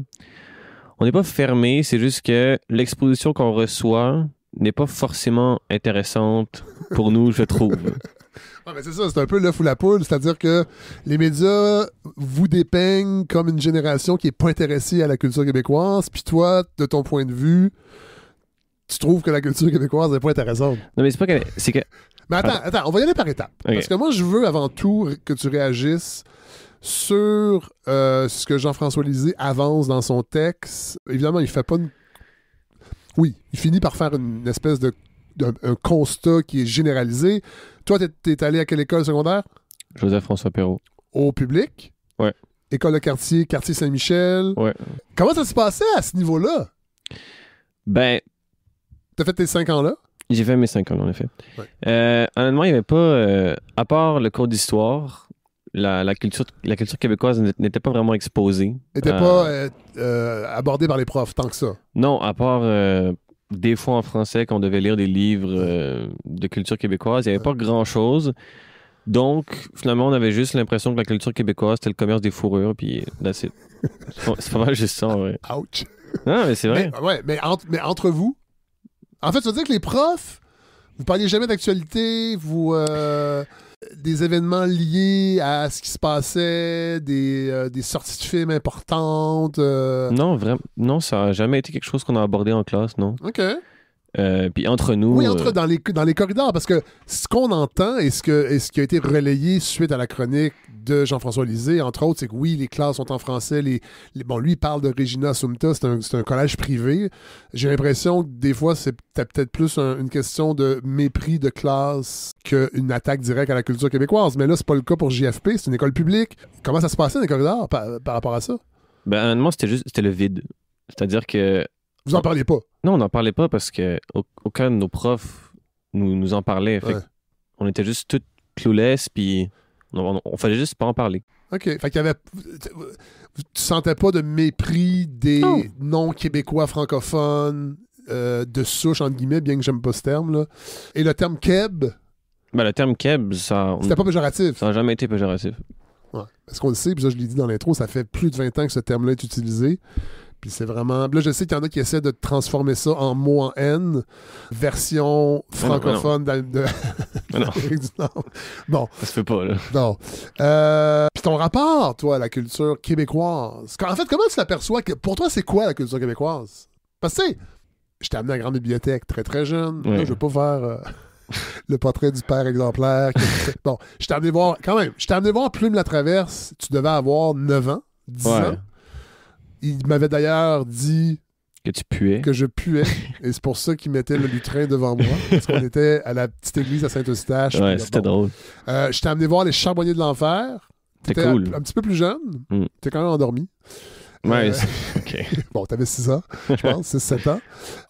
on n'est pas fermé, c'est juste que l'exposition qu'on reçoit n'est pas forcément intéressante pour nous, je trouve. c'est ça, c'est un peu l'œuf ou la poule, c'est-à-dire que les médias vous dépeignent comme une génération qui n'est pas intéressée à la culture québécoise, puis toi, de ton point de vue, tu trouves que la culture québécoise n'est pas intéressante. Non, mais c'est pas que. C'est que mais attends, attends, on va y aller par étapes. Parce que moi, je veux avant tout que tu réagisses sur euh, ce que Jean-François Lisée avance dans son texte. Évidemment, il fait pas une... Oui, il finit par faire une espèce de un, constat qui est généralisé. Toi, t'es es allé à quelle école secondaire? Joseph-François Perrault. Au public? Ouais. École de quartier, quartier Saint-Michel. Ouais. Comment ça se passait à ce niveau-là? Ben. T'as fait tes cinq ans là? J'ai fait mes 5 ans, en effet. Euh, honnêtement, il n'y avait pas, euh, à part le cours d'histoire, la, culture, la culture québécoise n'était pas vraiment exposée. N'était euh, pas abordée par les profs tant que ça. Non, à part des fois en français qu'on devait lire des livres de culture québécoise, il n'y avait pas grand-chose. Donc, finalement, on avait juste l'impression que la culture québécoise, c'était le commerce des fourrures, puis là, c'est pas mal juste ça, en Ouch! Non, mais c'est vrai. ouais, mais entre vous, en fait, ça veut dire que les profs, vous parliez jamais d'actualité, vous euh, des événements liés à ce qui se passait, des, euh, sorties de films importantes. Euh. Non, vraiment, non, ça n'a jamais été quelque chose qu'on a abordé en classe, non. Ok. Euh, puis entre nous. Oui, entre euh, dans, les, dans les corridors, parce que ce qu'on entend et ce, que, ce qui a été relayé suite à la chronique de Jean-François Lisée, entre autres, c'est que oui, les classes sont en français. bon, lui, il parle de Regina Sumta, c'est un, collège privé. J'ai l'impression que des fois, c'est peut-être plus une question de mépris de classe qu'une attaque directe à la culture québécoise. Mais là, c'est pas le cas pour JFP, c'est une école publique. Comment ça se passait dans les corridors par, rapport à ça? Ben, moi, c'était juste c'était le vide. C'est-à-dire que vous n'en parlez pas. Non, on n'en parlait pas parce que aucun de nos profs nous, nous en parlait. Fait On était juste tout clouless, puis on, on, fallait juste pas en parler. OK. Fait qu'il y avait. Tu sentais pas de mépris des non-québécois francophones euh, de souche, entre guillemets, bien que j'aime pas ce terme. Là. Et le terme keb. Ben, le terme keb, ça. C'était pas péjoratif. Ça n'a jamais été péjoratif. Ouais. Parce qu'on le sait, puis ça, je l'ai dit dans l'intro, ça fait plus de 20 ans que ce terme-là est utilisé. Puis c'est vraiment. Là, je sais qu'il y en a qui essaient de transformer ça en mots en N, version francophone non, du Nord. Ça se fait pas, là. Non. Euh, puis ton rapport, toi, à la culture québécoise. En fait, comment tu l'aperçois? Que... Pour toi, c'est quoi la culture québécoise? Parce que, tu sais, je t'ai amené à la grande bibliothèque très, très jeune. Là, je veux pas faire. Euh, le portrait du père exemplaire. bon, je t'ai amené voir, quand même, je t'ai amené voir Plume la Traverse, tu devais avoir 9 ans, 10 ans. Il m'avait d'ailleurs dit que tu puais. Que je puais. et c'est pour ça qu'il mettait le lutrin devant moi. Parce qu'on était à la petite église à Saint-Eustache. Ouais, c'était drôle. Euh, je t'ai amené voir les Charbonniers de l'Enfer. T'étais cool. Un, petit peu plus jeune. Mm. T'es quand même endormi. Ouais, euh, ok. bon, t'avais 6 ans, je pense, 6-7 ans.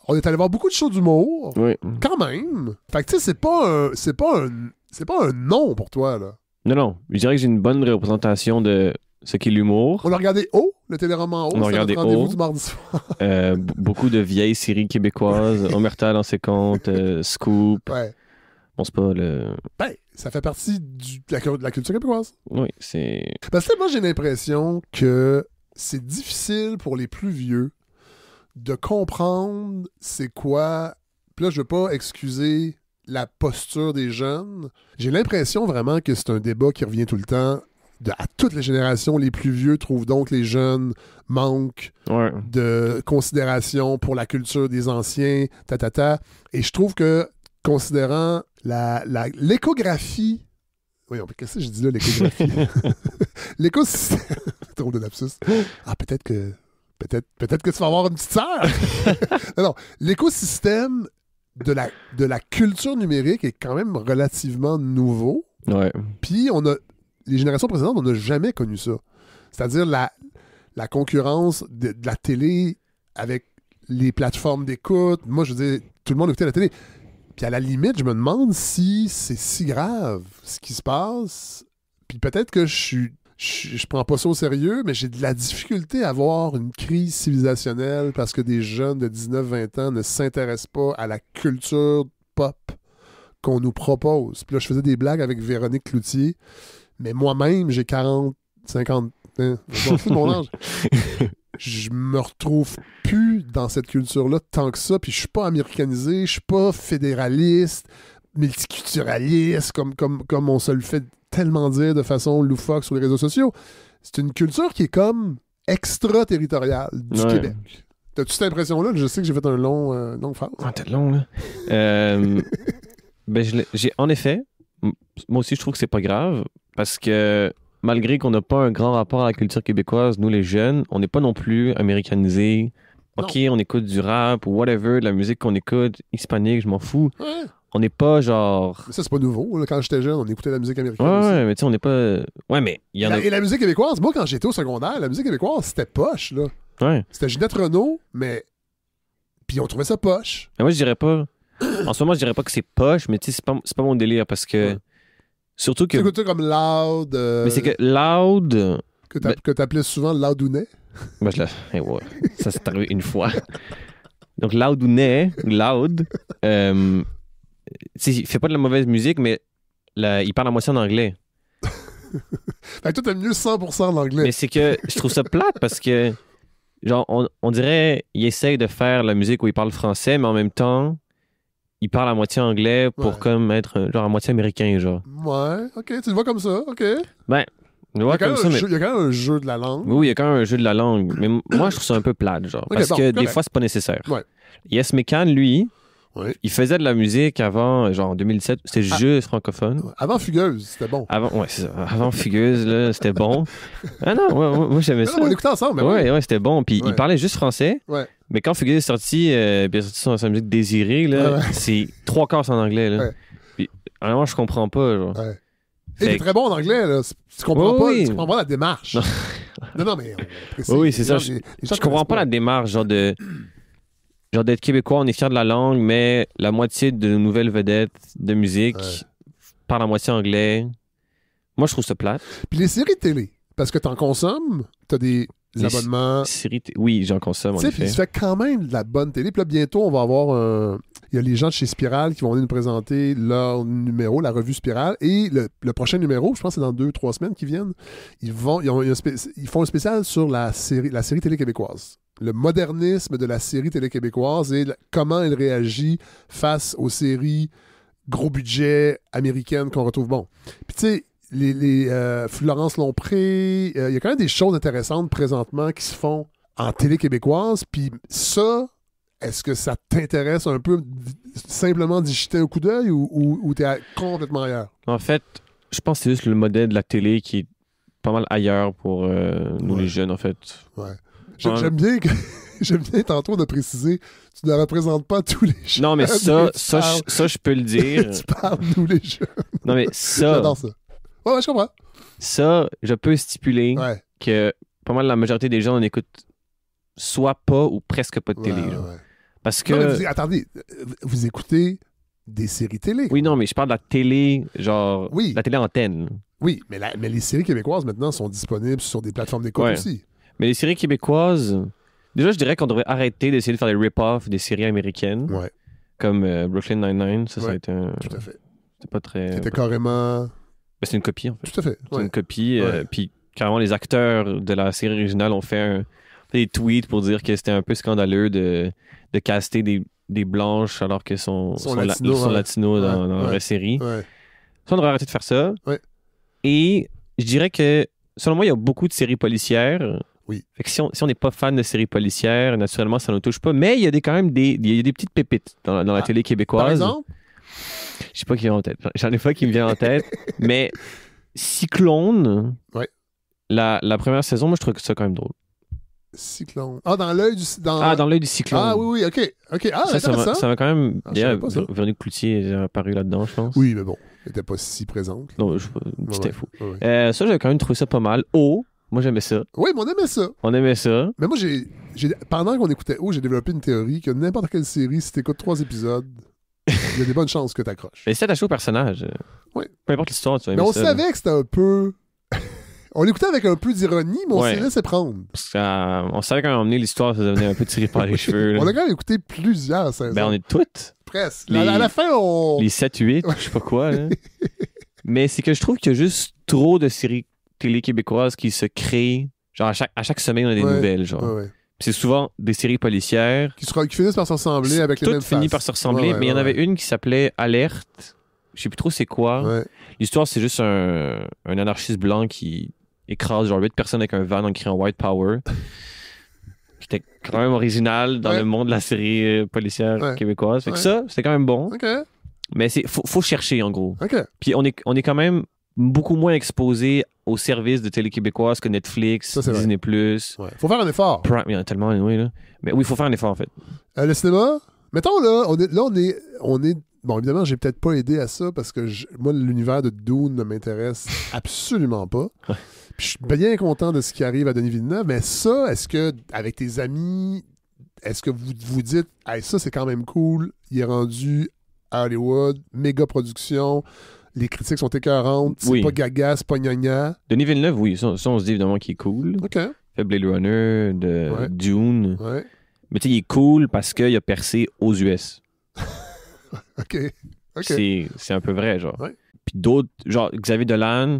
On est allé voir beaucoup de choses d'humour. Oui. Quand même. Fait que tu sais, c'est pas un. C'est pas un. C'est pas un nom pour toi, là. Non, non. Je dirais que j'ai une bonne représentation de ce qui est l'humour. On l'a regardé haut, le en haut. On a regardé haut. Du mardi soir. Euh, beaucoup de vieilles séries québécoises. Omerta dans ses comptes, euh, Scoop. Ouais. pas le. Ben, ça fait partie du, de, la, culture québécoise. Oui, c'est. Parce que moi, j'ai l'impression que c'est difficile pour les plus vieux de comprendre c'est quoi. Puis là, je veux pas excuser la posture des jeunes. J'ai l'impression vraiment que c'est un débat qui revient tout le temps à toutes les générations. Les plus vieux trouvent donc les jeunes manquent de considération pour la culture des anciens, ta, ta, ta. Et je trouve que, considérant l'échographie... La, la, oui, qu'est-ce que je dis là, l'échographie? L'écosystème... Trop de lapsus. Ah, peut-être que... Peut-être peut que tu vas avoir une petite sœur. non, non. l'écosystème de la, de la culture numérique est quand même relativement nouveau. Ouais. Puis on a les générations précédentes, on n'a jamais connu ça. C'est-à-dire la, concurrence de, la télé avec les plateformes d'écoute. Moi, je veux dire, tout le monde écoutait la télé. Puis à la limite, je me demande si c'est si grave ce qui se passe. Puis peut-être que je suis je, prends pas ça au sérieux, mais j'ai de la difficulté à voir une crise civilisationnelle parce que des jeunes de 19-20 ans ne s'intéressent pas à la culture pop qu'on nous propose. Puis là, je faisais des blagues avec Véronique Cloutier mais moi-même, j'ai 40, 50, hein, mon âge. je me retrouve plus dans cette culture-là tant que ça, puis je suis pas américanisé, je suis pas fédéraliste, multiculturaliste, comme, comme, comme on se le fait tellement dire de façon loufoque sur les réseaux sociaux. C'est une culture qui est comme extraterritoriale du Québec. T'as-tu cette impression-là? Je sais que j'ai fait un long, euh, long ah, long, là. Euh, ben, j'ai, en effet, moi aussi, je trouve que c'est pas grave parce que malgré qu'on n'a pas un grand rapport à la culture québécoise, nous les jeunes, on n'est pas non plus américanisés. Ok, on écoute du rap ou whatever, de la musique qu'on écoute, hispanique, je m'en fous. On n'est pas genre. ça, c'est pas nouveau. Quand j'étais jeune, on écoutait la musique américaine. Ouais, mais tu sais, on n'est pas. Ouais, mais il y a. Et la musique québécoise, moi, quand j'étais au secondaire, la musique québécoise, c'était poche, là. Ouais. C'était Ginette Renault, mais. Puis on trouvait ça poche. moi, je dirais pas. en ce moment, je dirais pas que c'est poche, mais tu sais, c'est pas, pas mon délire parce que. Surtout que. C'est comme Loud. Euh, mais c'est que Loud. Que ben t'appelais souvent Loudounet. Ben, je Ça s'est arrivé une fois. Donc Loudounet, Loud. Euh... Il fait pas de la mauvaise musique, mais il parle à moitié en anglais. fait ben, toi, t'aimes mieux 100% en anglais. Mais c'est que je trouve ça plate parce que, genre, on, on dirait, il essaye de faire la musique où il parle français, mais en même temps, il parle à moitié anglais pour comme être euh, genre à moitié américain, genre. Ouais, ok, tu le vois comme ça, ok. Ben, il y, a quand même un jeu de la langue. Oui, il y a quand même un jeu de la langue. Mais moi, je trouve ça un peu plate, genre. parce que des fois, c'est pas nécessaire. Ouais. Yes Mekan, lui, il faisait de la musique avant, genre en 2007, c'était ah. juste francophone. Avant Fugueuse, c'était bon. Avant, ouais, Avant Fugueuse, là, c'était bon. Ah non, moi j'aimais ça. on écoutait ensemble. Ouais, ouais, c'était bon. Puis il parlait juste français. Ouais. Mais quand Fugueuse est sorti, euh, puis il a sorti son, sa musique Désirée, là, c'est trois quarts en anglais. Là. Puis vraiment, je comprends pas. Genre. c'est très bon en anglais, là. Tu comprends, pas, tu comprends pas la démarche. Non, non, mais. oui, c'est ça. je, comprends pas la démarche, genre de genre d'être québécois, on est fier de la langue, mais la moitié de nouvelles vedettes de musique parlent la moitié anglais. Moi, je trouve ça plate. Puis les séries télé, parce que t'en consommes, t'as des abonnements. oui, j'en consomme. Tu sais, tu fais quand même de la bonne télé. Puis là, bientôt, on va avoir un. Il y a les gens de chez Spiral qui vont venir nous présenter leur numéro, la revue Spiral. Et le, prochain numéro, je pense que c'est dans deux, trois semaines qui viennent. Ils, vont, ils, font un spécial sur la série, la série télé québécoise le modernisme de la série télé-québécoise et comment elle réagit face aux séries gros budget américaines qu'on retrouve bon. Puis tu sais, les, euh, Florence Lompré, euh, il y a quand même des choses intéressantes présentement qui se font en télé québécoise. Puis ça, est-ce que ça t'intéresse un peu simplement d'y jeter un coup d'œil ou, t'es complètement ailleurs? En fait, je pense que c'est juste le modèle de la télé qui est pas mal ailleurs pour euh, nous les jeunes, en fait. Ouais. J'aime bien que j'aime bien tantôt de préciser, tu ne représentes pas tous les jeunes. Non, mais ça, ça, je, peux le dire. tu parles tous les jeunes. Non, mais ça. J'adore ça. Ouais, je comprends. Ça, je peux stipuler que pas mal la majorité des gens, on écoute soit pas ou presque pas de télé. Parce que. attendez, vous écoutez des séries télé. Oui, non, mais je parle de la télé, genre. Oui. La télé antenne. Oui, mais, la, mais les séries québécoises maintenant sont disponibles sur des plateformes d'école aussi. Mais les séries québécoises, déjà, je dirais qu'on devrait arrêter d'essayer de faire des rip-offs des séries américaines. Comme euh, Brooklyn Nine-Nine, ça, ça C'était pas très. C'était carrément. c'est une copie, en fait. Tout à fait. C'est une copie. Euh, puis, carrément, les acteurs de la série originale ont fait des tweets pour dire que c'était un peu scandaleux de, de caster des, blanches alors que sont, Sont hein. latinos, dans, la série. Ça, on devrait arrêter de faire ça. Et je dirais que, selon moi, il y a beaucoup de séries policières si on n'est pas fan de séries policières, naturellement, ça ne nous touche pas. Mais il y a des, quand même des, y a des petites pépites dans, la, ah. télé québécoise. Par exemple? Je sais pas qui vient en tête. J'en ai pas qui me vient en tête. mais Cyclone, ouais. la, première saison, moi, je trouve que ça quand même drôle. Cyclone. Ah, dans l'œil du, ah, dans l'œil du cyclone. Ah, oui, oui, ok. ok Ah, ça, ça ça va quand même. Ah, D'ailleurs, Véronique Cloutier est apparu là-dedans, je pense. Oui, mais bon, elle n'était pas si présente. Non, je... c'était euh, ça, j'avais quand même trouvé ça pas mal. Oh. Moi, j'aimais ça. Oui, mais on aimait ça. On aimait ça. Mais moi, j'ai, j'ai- pendant qu'on écoutait O, j'ai développé une théorie que n'importe quelle série, si t'écoutes trois épisodes, il y a des bonnes chances que t'accroches. Mais c'est attaché au personnage. Oui. Peu importe l'histoire, tu vas Mais on savait que c'était un peu. on l'écoutait avec un peu d'ironie, mais on s'est laissé prendre. Parce qu'on euh, on savait qu'à un moment donné, l'histoire ça devenait un peu tiré par les cheveux. On a quand même écouté plusieurs saisons. Ben, on est toutes. Presque. À, la- fin, on. Les 7-8, je sais pas quoi. Mais c'est que je trouve qu'il y a juste trop de séries télé québécoise qui se crée. Genre, à chaque, à chaque semaine, on a des nouvelles, genre. C'est souvent des séries policières. Qui, se, qui finissent par se ressembler avec les mêmes finit par se ressembler, mais il y en avait une qui s'appelait Alerte. Je sais plus trop c'est quoi. L'histoire, c'est juste un, un, anarchiste blanc qui écrase genre 8 personnes avec un van en criant White Power. C'était quand même original dans le monde de la série euh, policière québécoise. ça, c'était quand même bon. Mais c'est faut, faut chercher en gros. Puis on est, on est quand même beaucoup moins exposé aux services de télé québécoise que Netflix, Disney+. Faut faire un effort. il y en a tellement, oui, Mais oui, il faut faire un effort, en fait. Euh, le cinéma, mettons là, on est, là on est, on est Bon, évidemment, j'ai peut-être pas aidé à ça parce que moi, l'univers de Dune ne m'intéresse absolument pas. Puis je suis bien content de ce qui arrive à Denis Villeneuve, mais ça, est-ce que, avec tes amis, est-ce que vous vous dites, hey, ça, c'est quand même cool, il est rendu Hollywood, méga production, les critiques sont écœurantes, c'est pas gaga, c'est pas gna Denis Villeneuve, oui, ça, on se dit évidemment qu'il est cool. OK. Blade Runner, de Dune. Mais tu sais, il est cool parce qu'il a percé aux US. OK. C'est un peu vrai, genre. Puis d'autres, genre Xavier Dolan,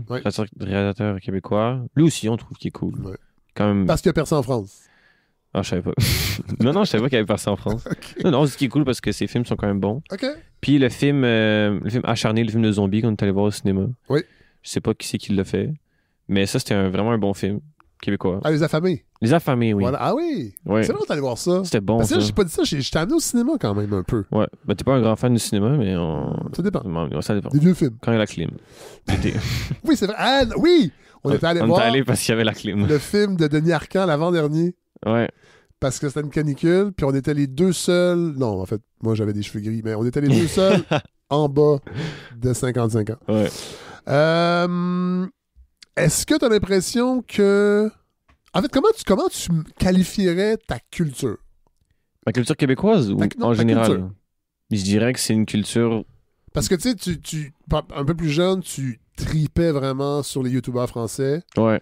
réalisateur, québécois, lui aussi, on trouve qu'il est cool. Quand Parce qu'il a percé en France. Ah, je savais pas. non, non, je savais pas qu'il avait percé en France. Non, non, on se dit qu'il est cool parce que ses films sont quand même bons. OK. Puis le film, euh, le film Acharné, le film de zombies qu'on est allé voir au cinéma. Oui. Je sais pas qui c'est qui l'a fait. Mais ça, c'était vraiment un bon film québécois. Ah, les affamés. Les affamés, oui. Ah oui. Oui. C'est bon d'aller voir ça. C'était bon. Parce que j'ai pas dit ça, j'ai- je t'ai amené au cinéma quand même un peu. Ouais. Tu ben, t'es pas un grand fan du cinéma, mais on. Ça dépend. ça dépend. Des vieux films. Quand il y a la clim. Oui, c'est vrai. Ah, oui! On était allé on voir allé parce qu'il y avait la clim. le film de Denis Arcand l'avant-dernier. Ouais parce que c'était une canicule, puis on était les deux seuls. Non, en fait, moi j'avais des cheveux gris, mais on était les deux seuls en bas de 55 ans. Euh, est-ce que tu as l'impression que. En fait, comment tu, comment tu qualifierais ta culture Ma culture québécoise ou en général Je dirais que c'est une culture. Parce que tu sais, tu, un peu plus jeune, tu tripais vraiment sur les Youtubers français. Ouais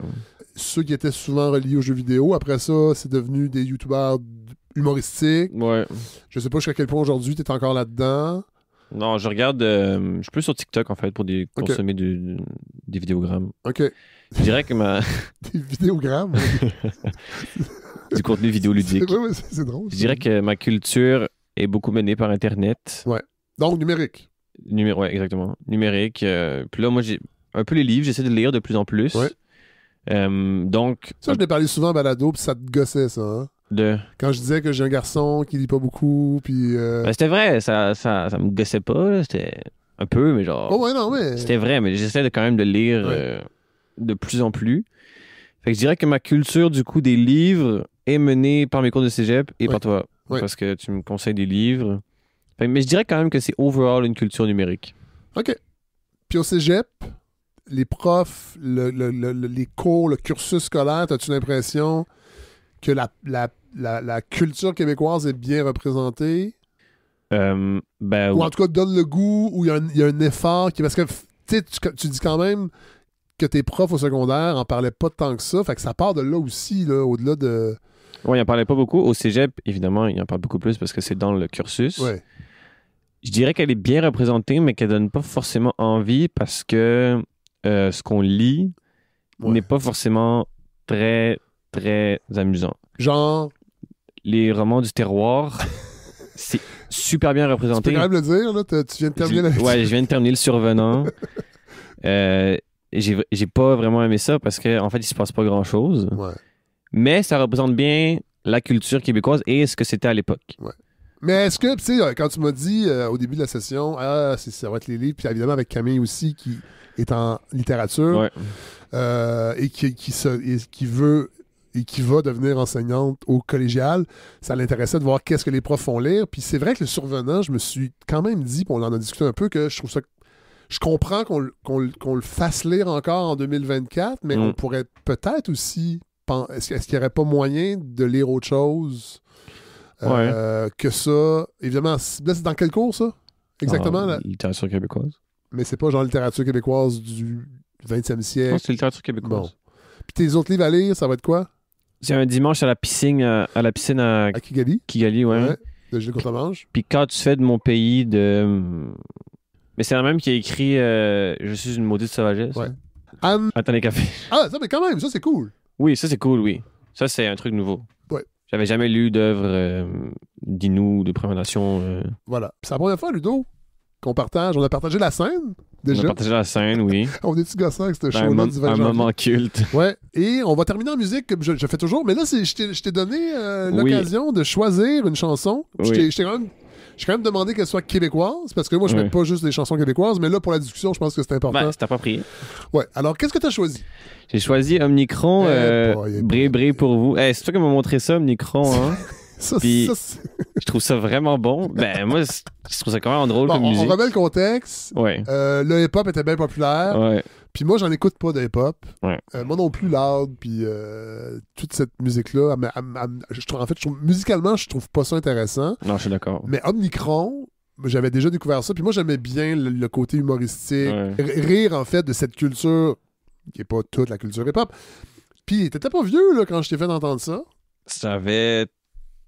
ceux qui étaient souvent reliés aux jeux vidéo. Après ça, c'est devenu des youtubeurs humoristiques. Ouais. Je sais pas jusqu'à quel point aujourd'hui tu es encore là-dedans. Non, je regarde. Euh, je je plus sur TikTok en fait pour consommer du, des vidéogrammes. Ok. Je dirais que ma. des vidéogrammes Du contenu vidéoludique. ludique c'est drôle. Je dirais que ma culture est beaucoup menée par Internet. Ouais. Donc numérique. numérique exactement. Numérique. Euh, puis là, moi, j'ai un peu les livres, j'essaie de lire de plus en plus. Ouais. Euh, donc. Ça, je l'ai parlé souvent à balado, puis ça te gossait, ça. Hein. De... Quand je disais que j'ai un garçon qui lit pas beaucoup, puis. Euh, ben, c'était vrai, ça, ça, ça, me gossait pas, c'était un peu, mais genre. Oh, ouais, non, mais. C'était vrai, mais j'essaie de, quand même de lire euh, de plus en plus. Fait que je dirais que ma culture, du coup, des livres est menée par mes cours de cégep et par toi. Parce que tu me conseilles des livres. mais je dirais quand même que c'est overall une culture numérique. OK. Puis au cégep, les profs, les cours, le cursus scolaire, as-tu l'impression que la, culture québécoise est bien représentée? Euh, ben ou en tout cas, donne le goût, ou il y, a un effort. parce que tu, tu dis quand même que tes profs au secondaire en parlaient pas tant que ça. Fait que ça part de là aussi, au-delà de. Oui, il n'en parlait pas beaucoup. Au cégep, évidemment, il en parle beaucoup plus parce que c'est dans le cursus. Je dirais qu'elle est bien représentée, mais qu'elle donne pas forcément envie parce que euh, ce qu'on lit n'est pas forcément très, très amusant. Genre. Les romans du terroir, c'est super bien représenté. Tu peux quand le dire, là, tu viens de terminer Ouais, je viens de terminer Le Survenant. Euh, j'ai, pas vraiment aimé ça parce qu'en en fait, il se passe pas grand-chose. Mais ça représente bien la culture québécoise et ce que c'était à l'époque. Ouais. Mais est-ce que, tu sais, euh, quand tu m'as dit euh, au début de la session, ah, ça va être les livres, puis évidemment avec Camille aussi qui est en littérature euh, et qui, qui, veut et qui va devenir enseignante au collégial, ça l'intéressait de voir qu'est-ce que les profs font lire. Puis c'est vrai que le survenant, je me suis quand même dit, puis on en a discuté un peu, que je trouve ça je comprends qu'on le fasse lire encore en 2024, mais mm. on pourrait peut-être aussi. Est-ce qu'il n'y aurait pas moyen de lire autre chose euh, que ça, évidemment, c'est dans quel cours ça Exactement. Ah, littérature québécoise. Mais c'est pas genre littérature québécoise du 20e siècle. c'est littérature québécoise. Bon. Puis tes autres livres à lire, ça va être quoi C'est un dimanche à la piscine euh, à, la piscine à... Kigali. Kigali, ouais. de Gilles Puis quand tu fais de mon pays de mais c'est la même qui a écrit euh, Je suis une maudite sauvagesse. Ouais. Attendez, café. Ah, ça, mais quand même, ça, c'est cool. Oui, ça, c'est cool, oui. Ça, c'est un truc nouveau. J'avais jamais lu d'œuvre euh, d'Inou, de Première Nation. Euh. Voilà. C'est la première fois, Ludo, qu'on partage. On a partagé la scène, déjà. On a partagé la scène, oui. on est-tu gossant avec ce ben, show-là du Un moment culte. Ouais. Et on va terminer en musique, comme je, fais toujours. Mais là, je t'ai donné euh, l'occasion de choisir une chanson. Je t'ai quand même suis quand même demandé qu'elle soit québécoise, parce que moi, je ne mets pas juste des chansons québécoises, mais là, pour la discussion, je pense que c'est important. Ben, c'est approprié. Ouais. Alors, qu'est-ce que tu as choisi? J'ai choisi Omnicron, eh, euh, eh, bré, bré pour vous. Eh, c'est toi qui m'as montré ça, Omnicron, hein? Ça, je trouve ça vraiment bon. Ben, moi, je trouve ça quand même drôle comme musique. On remet le contexte. Ouais. Euh, le hip-hop était bien populaire. Ouais. Puis moi, j'en écoute pas de hip ouais. Euh, moi non plus, Loud, puis euh, toute cette musique-là. je trouve, en fait, musicalement, je trouve pas ça intéressant. Non, je suis d'accord. Mais Omnicron, j'avais déjà découvert ça. Puis moi, j'aimais bien le, côté humoristique. Rire, en fait, de cette culture qui est pas toute la culture hip-hop. Puis t'étais pas vieux, là, quand je t'ai fait entendre ça. J'avais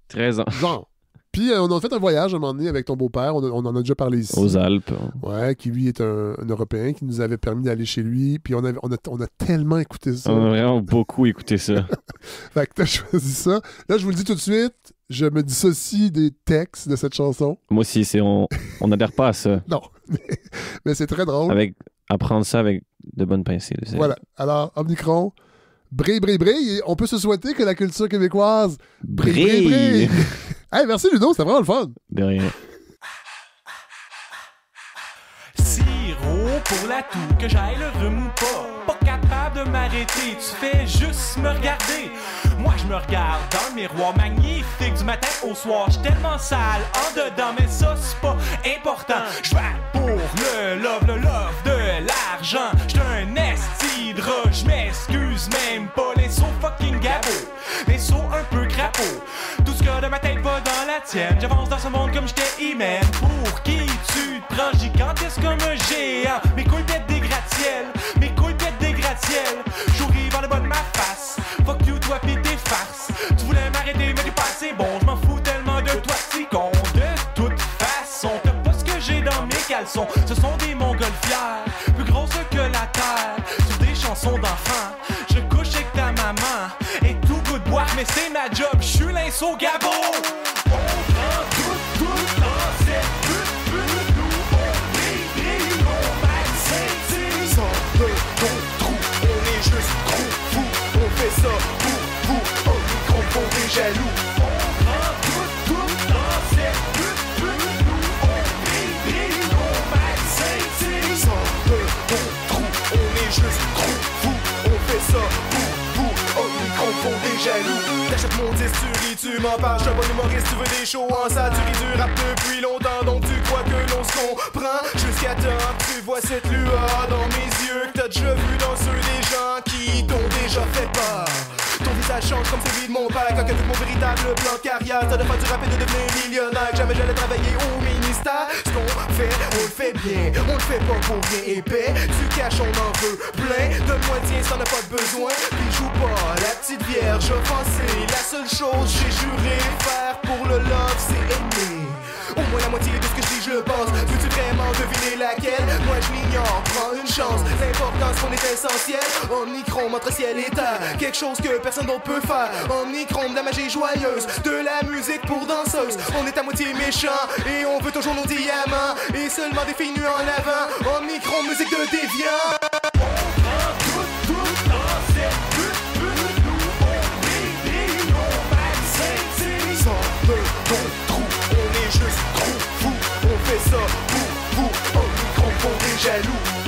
13 ans. Genre. Puis euh, on a fait un voyage à un moment donné avec ton beau-père, on, en a déjà parlé ici. Aux Alpes. Ouais, qui lui est un, Européen, qui nous avait permis d'aller chez lui. Puis on, avait, on, a, tellement écouté ça. On a vraiment beaucoup écouté ça. fait que t'as choisi ça. Là, je vous le dis tout de suite, je me dissocie des textes de cette chanson. Moi aussi, c'est, on n'adhère pas à ça. non, mais, c'est très drôle. Avec, apprendre ça avec de bonnes pincées. Voilà. Alors, Omnicron, brille, brille, brille. on peut se souhaiter que la culture québécoise brille. brille. Hey, merci Ludo, c'était vraiment le fun. De rien. Sirop pour la toux, que j'aille le ou pas. Pas capable de m'arrêter, tu fais juste me regarder. Moi, je me regarde dans le miroir magnifique du matin au soir. Je tellement sale en dedans, mais ça, c'est pas important. Je pour le love, le love de l'argent. Je un est je m'excuse même pas. Les sauts fucking gabos, les sauts un peu crapauds. Tout ce que de ma tête va dans la tienne. J'avance dans ce monde comme j'étais aimé Pour qui tu te prends gigantesque comme un géant? Mes couilles pètent des gratte-ciel, mes couilles pètent des gratte-ciel. J'ouvris le bas de ma face. Fuck you, toi pis tes farces. Tu voulais m'arrêter, mais tu pas bon. Je m'en fous tellement de toi, si con. De toute façon, t'as pas ce que j'ai dans mes caleçons. Ce sont des c'est ma job, je suis l'insau gabo. Chaque mon disque, tu tu m'en parles. J'suis un humoriste, tu veux des shows en salle. Tu ris du rap depuis longtemps, donc tu crois que l'on se comprend. Jusqu'à temps tu vois cette lueur dans mes yeux que t'as déjà vu dans ceux des gens qui t'ont déjà fait peur. Ton visage change comme celui de mon père Quand de mon véritable plan de carrière Ça doit du rap de devenir millionnaire Jamais j'allais travailler au ministère Ce qu'on fait, on le fait bien On le fait pas pour rien épais Tu caches, on en veut plein De moitié ça n'a pas besoin Puis joue pas la petite vierge offensée La seule chose j'ai juré faire pour le love c'est aimer au la moitié de ce que je dis, je pense. Veux-tu vraiment deviner laquelle Moi, je m'ignore, prends une chance. L'importance qu'on est essentiel. Omnicron, entre ciel est terre. Quelque chose que personne d'autre peut faire. Omnicron, de la magie joyeuse. De la musique pour danseuse. On est à moitié méchant et on veut toujours nos diamants. Et seulement des filles nues en avant. Omnicron, musique de déviant. fais ça Vous, vous, oh, jaloux.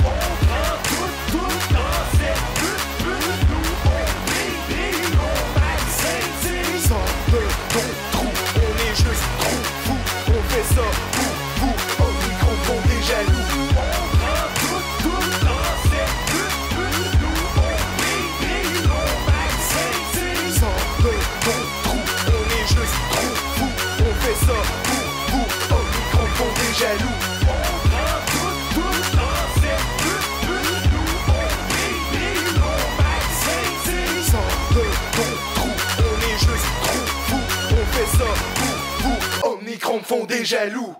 font des jaloux.